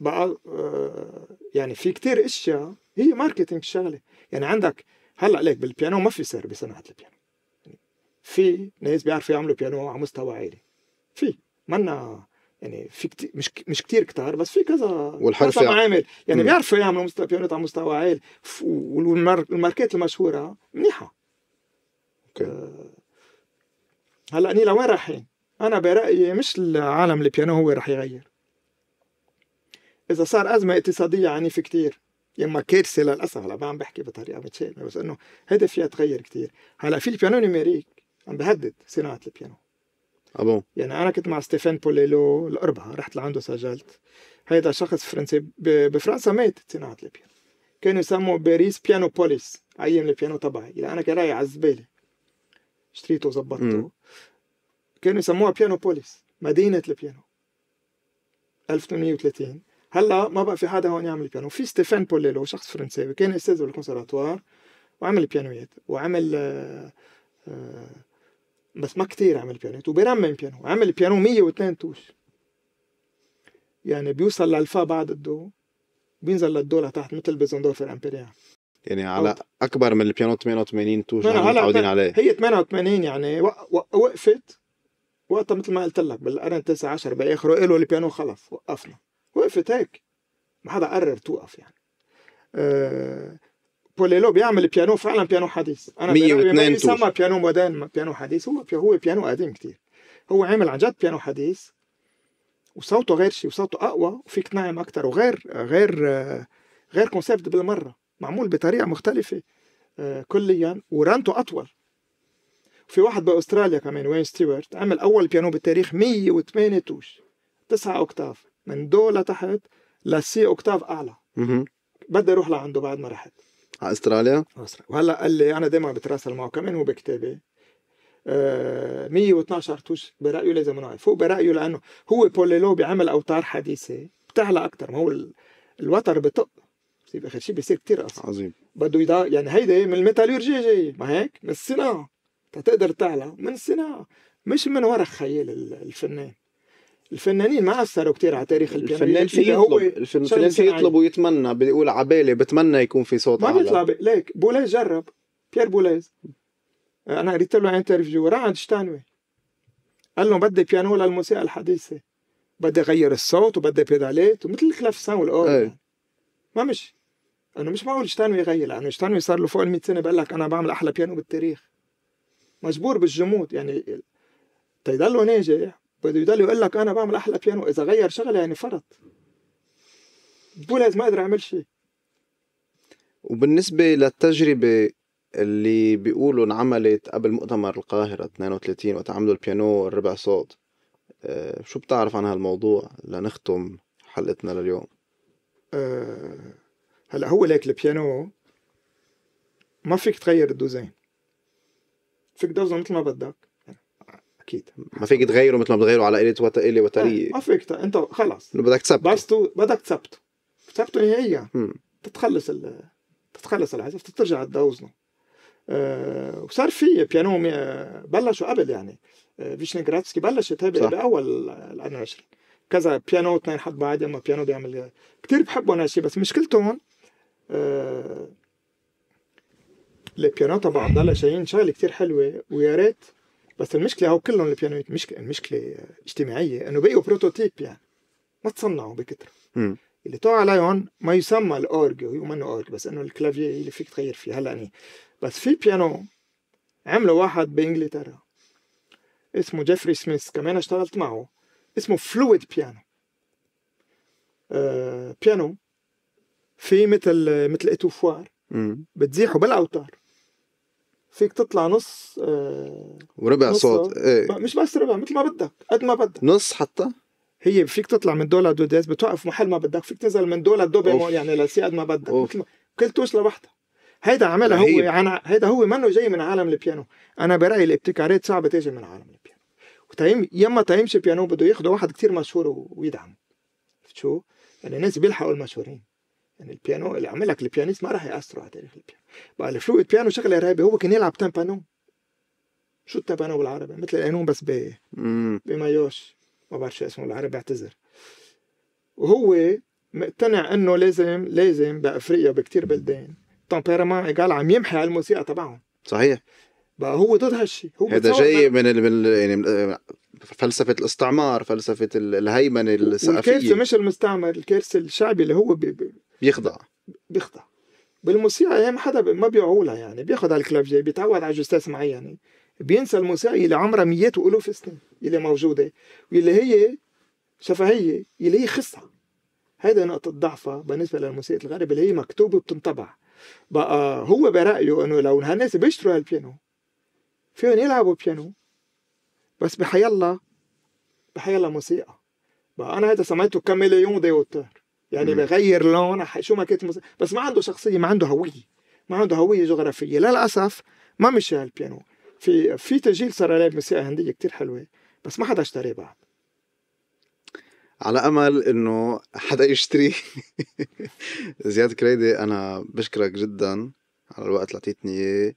بقى آه يعني في كتير اشياء هي ماركتينج شغله يعني عندك هلا ليك بالبيانو ما في سر بصناعه البيانو في ناس بيعرفوا يعملوا بيانو على مستوى عالي في منا يعني في كتير مش مش كتير كتار بس في كذا والحرفة كذا معامل يعني بيعرفوا يعملوا مستوى بيانو على مستوى عالي والماركات المشهوره منيحه اوكي آه هلا نيلا لوين رايحين؟ انا برايي مش العالم البيانو هو رح يغير اذا صار ازمه اقتصاديه عنيفه كتير اما كارثه للاسف هلا ما عم بحكي بطريقه متشائمه بس انه هدف فيها تغير كثير هلا في البيانو نيميريك عم بهدد صناعه البيانو ابو آه، يعني انا كنت مع ستيفان بوليلو الاربعه رحت لعنده سجلت هيدا شخص فرنسي بفرنسا مات صناعه البيانو كانوا يسموا باريس بيانو بوليس عين البيانو تبعي يعني انا كان رايح على الزباله اشتريته وظبطته كانوا يسموها بيانو بوليس مدينه البيانو 1830 هلا ما بقى في حدا هون يعمل بيانو في ستيفان بوليلو شخص فرنساوي كان استاذ بالكونسرفاتوار وعمل بيانويات وعمل آه، آه، بس ما كتير عمل بيانوات وبيرمم بيانو عمل بيانو 102 توش يعني بيوصل للفا بعد الدو بينزل للدو لتحت مثل بيزندورفر امبيريا يعني على اكبر من البيانو 88 توش احنا متعودين عليه هي 88 يعني وقفت وقتها مثل ما قلت لك بالقرن 19 باخره قالوا البيانو خلص وقفنا وقفت هيك ما حدا قرر توقف يعني آه، بوليلو بيعمل بيانو فعلا بيانو حديث انا 102 بيانو مودرن بيانو حديث هو هو بيانو قديم كتير هو عامل عن جد بيانو حديث وصوته غير شيء وصوته اقوى وفيك تنعم اكثر وغير غير آه، غير كونسيبت بالمره معمول بطريقه مختلفه آه، كليا ورنته اطول في واحد باستراليا كمان وين ستيوارت عمل اول بيانو بالتاريخ 108 توش 9 اوكتاف من دو لتحت للسي اوكتاف اعلى بدي اروح لعنده بعد ما رحت على استراليا؟ استراليا وهلا قال لي انا دائما بتراسل معه كمان هو بكتابي آه 112 توش برايه لازم نوقف فوق برايه لانه هو بوليلو بيعمل اوتار حديثه بتعلى اكثر ما هو الوتر بطق بصير اخر شيء بيصير كثير قصير عظيم بده يدا يعني هيدي من الميتالورجي جاي ما هيك من الصناعه تقدر تعلى من الصناعه مش من ورا خيال الفنان الفنانين ما أثروا كثير على تاريخ البيانو الفنان في يطلب الفنان في يطلب ويتمنى بيقول عبالي بتمنى يكون في صوت ما بيطلع ليك بوليز جرب بيير بوليز أنا قريت له انترفيو راح عند شتانوي قال له بدي بيانو للموسيقى الحديثة بدي أغير الصوت وبدي بيدالات ومثل الكلافسان والأورج إيه. ما مش انه مش معقول شتانوي يغير لانه شتانوي صار له فوق ال 100 سنه بقول لك انا بعمل احلى بيانو بالتاريخ مجبور بالجمود يعني تيضلوا طيب ناجح بده يضل يقول لك انا بعمل احلى بيانو اذا غير شغله يعني فرط بولاز ما قدر يعمل شيء وبالنسبة للتجربة اللي بيقولوا انعملت قبل مؤتمر القاهرة 32 وقت عملوا البيانو الربع صوت أه شو بتعرف عن هالموضوع لنختم حلقتنا لليوم أه هلا هو ليك البيانو ما فيك تغير الدوزين فيك دوزه مثل ما بدك اكيد ما فيك تغيره مثل ما بتغيره على قله وت... قله وتري إيه، ما فيك انت خلص بدك تثبته بس تو... بدك تثبته ثبته نهائيا تتخلص ال... تتخلص العزف تترجع تدوزنه أه وصار في بيانو بلشوا قبل يعني أه فيشنيغرادسكي بلشت هي باول القرن العشرين كذا بيانو اثنين حد بعد اما بيانو بيعمل كثير بحبهم هالشيء بس مشكلتهم أه البيانو تبع عبد الله شاهين شغله كثير حلوه ويا ريت بس المشكله هو كلهم البيانويت مشكله المشكله اجتماعيه انه بقيوا بروتوتيب يعني ما تصنعوا بكثره اللي طلع عليهم ما يسمى الاورج وما منه اورج بس انه الكلافيه اللي فيك تغير فيه هلا يعني بس في بيانو عملوا واحد بانجلترا اسمه جيفري سميث كمان اشتغلت معه اسمه فلويد بيانو آه بيانو في مثل مثل اتوفوار بتزيحه بالاوتار فيك تطلع نص آه وربع نص صوت آه، ايه. مش بس ربع مثل ما بدك قد ما بدك نص حتى هي فيك تطلع من دولة دوديز بتوقف محل ما بدك فيك تنزل من دولة دوبي يعني لسي قد ما بدك مثل ما كل توش لوحدها هيدا عملها هو عن... يعني هيدا هو منه جاي من عالم البيانو انا برايي الابتكارات صعبه تيجي من عالم البيانو وتيم يما تيمشي بيانو بده ياخذ واحد كتير مشهور ويدعم شو يعني الناس بيلحقوا المشهورين يعني البيانو اللي عملك البيانيست ما راح ياثروا على تاريخ البيانو بقى الفلويد بيانو شغله رهيبه هو كان يلعب تامبانو شو التامبانو بالعربي مثل القانون بس ب بمايوش ما بعرف شو اسمه بالعربي بعتذر وهو مقتنع انه لازم لازم بافريقيا بكتير بلدان تمبيرمان قال عم يمحي على الموسيقى تبعهم صحيح بقى هو ضد هالشيء هو هذا جاي من, ال... من ال... يعني فلسفه الاستعمار فلسفه الهيمنه الثقافيه الكارثه مش المستعمر الكارثه الشعبي اللي هو بي... بيخضع بيخضع بالموسيقى ما حدا ما بيعولها يعني بياخد على الكلافجي بيتعود على جوستاس معينه بينسى الموسيقى اللي عمرها مئات والوف السنين اللي موجوده واللي هي شفهيه اللي هي خصها هيدا نقطة ضعفها بالنسبة للموسيقى الغرب اللي هي مكتوبة وبتنطبع بقى هو برأيه انه لو هالناس بيشتروا هالبيانو فيهم يلعبوا بيانو بس بحيالله بحيالله موسيقى بقى انا هيدا سميته كاميليون دي اوتور يعني بغير لون شو ما كنت بس ما عنده شخصيه ما عنده هويه ما عنده هويه جغرافيه للاسف ما مشي البيانو في في تسجيل صار عليه موسيقى هنديه كتير حلوه بس ما حدا اشتريه بعد على امل انه حدا يشتري زياد كريدي انا بشكرك جدا على الوقت اللي اعطيتني اياه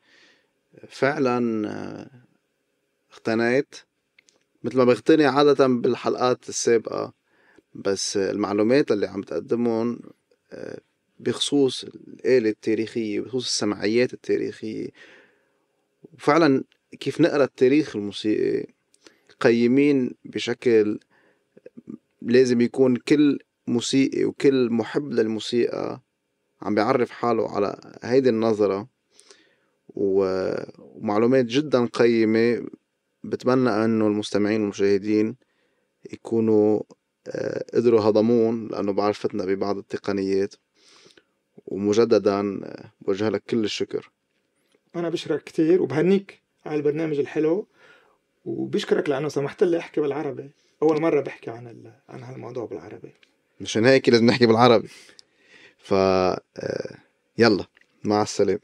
فعلا آه، اقتنيت مثل ما بغتني عادة بالحلقات السابقة بس المعلومات اللي عم تقدمهم آه، بخصوص الآلة التاريخية بخصوص السمعيات التاريخية وفعلا كيف نقرا التاريخ الموسيقي قيمين بشكل لازم يكون كل موسيقي وكل محب للموسيقى عم بيعرف حاله على هيدي النظرة ومعلومات جدا قيمة بتمنى انه المستمعين والمشاهدين يكونوا آه، قدروا هضمون لأنه بعرفتنا ببعض التقنيات ومجددا بوجه آه، لك كل الشكر أنا بشكرك كثير وبهنيك على البرنامج الحلو وبشكرك لأنه سمحت لي أحكي بالعربي أول مرة بحكي عن ال... عن هالموضوع بالعربي مشان هيك لازم نحكي بالعربي ف آه، يلا مع السلامة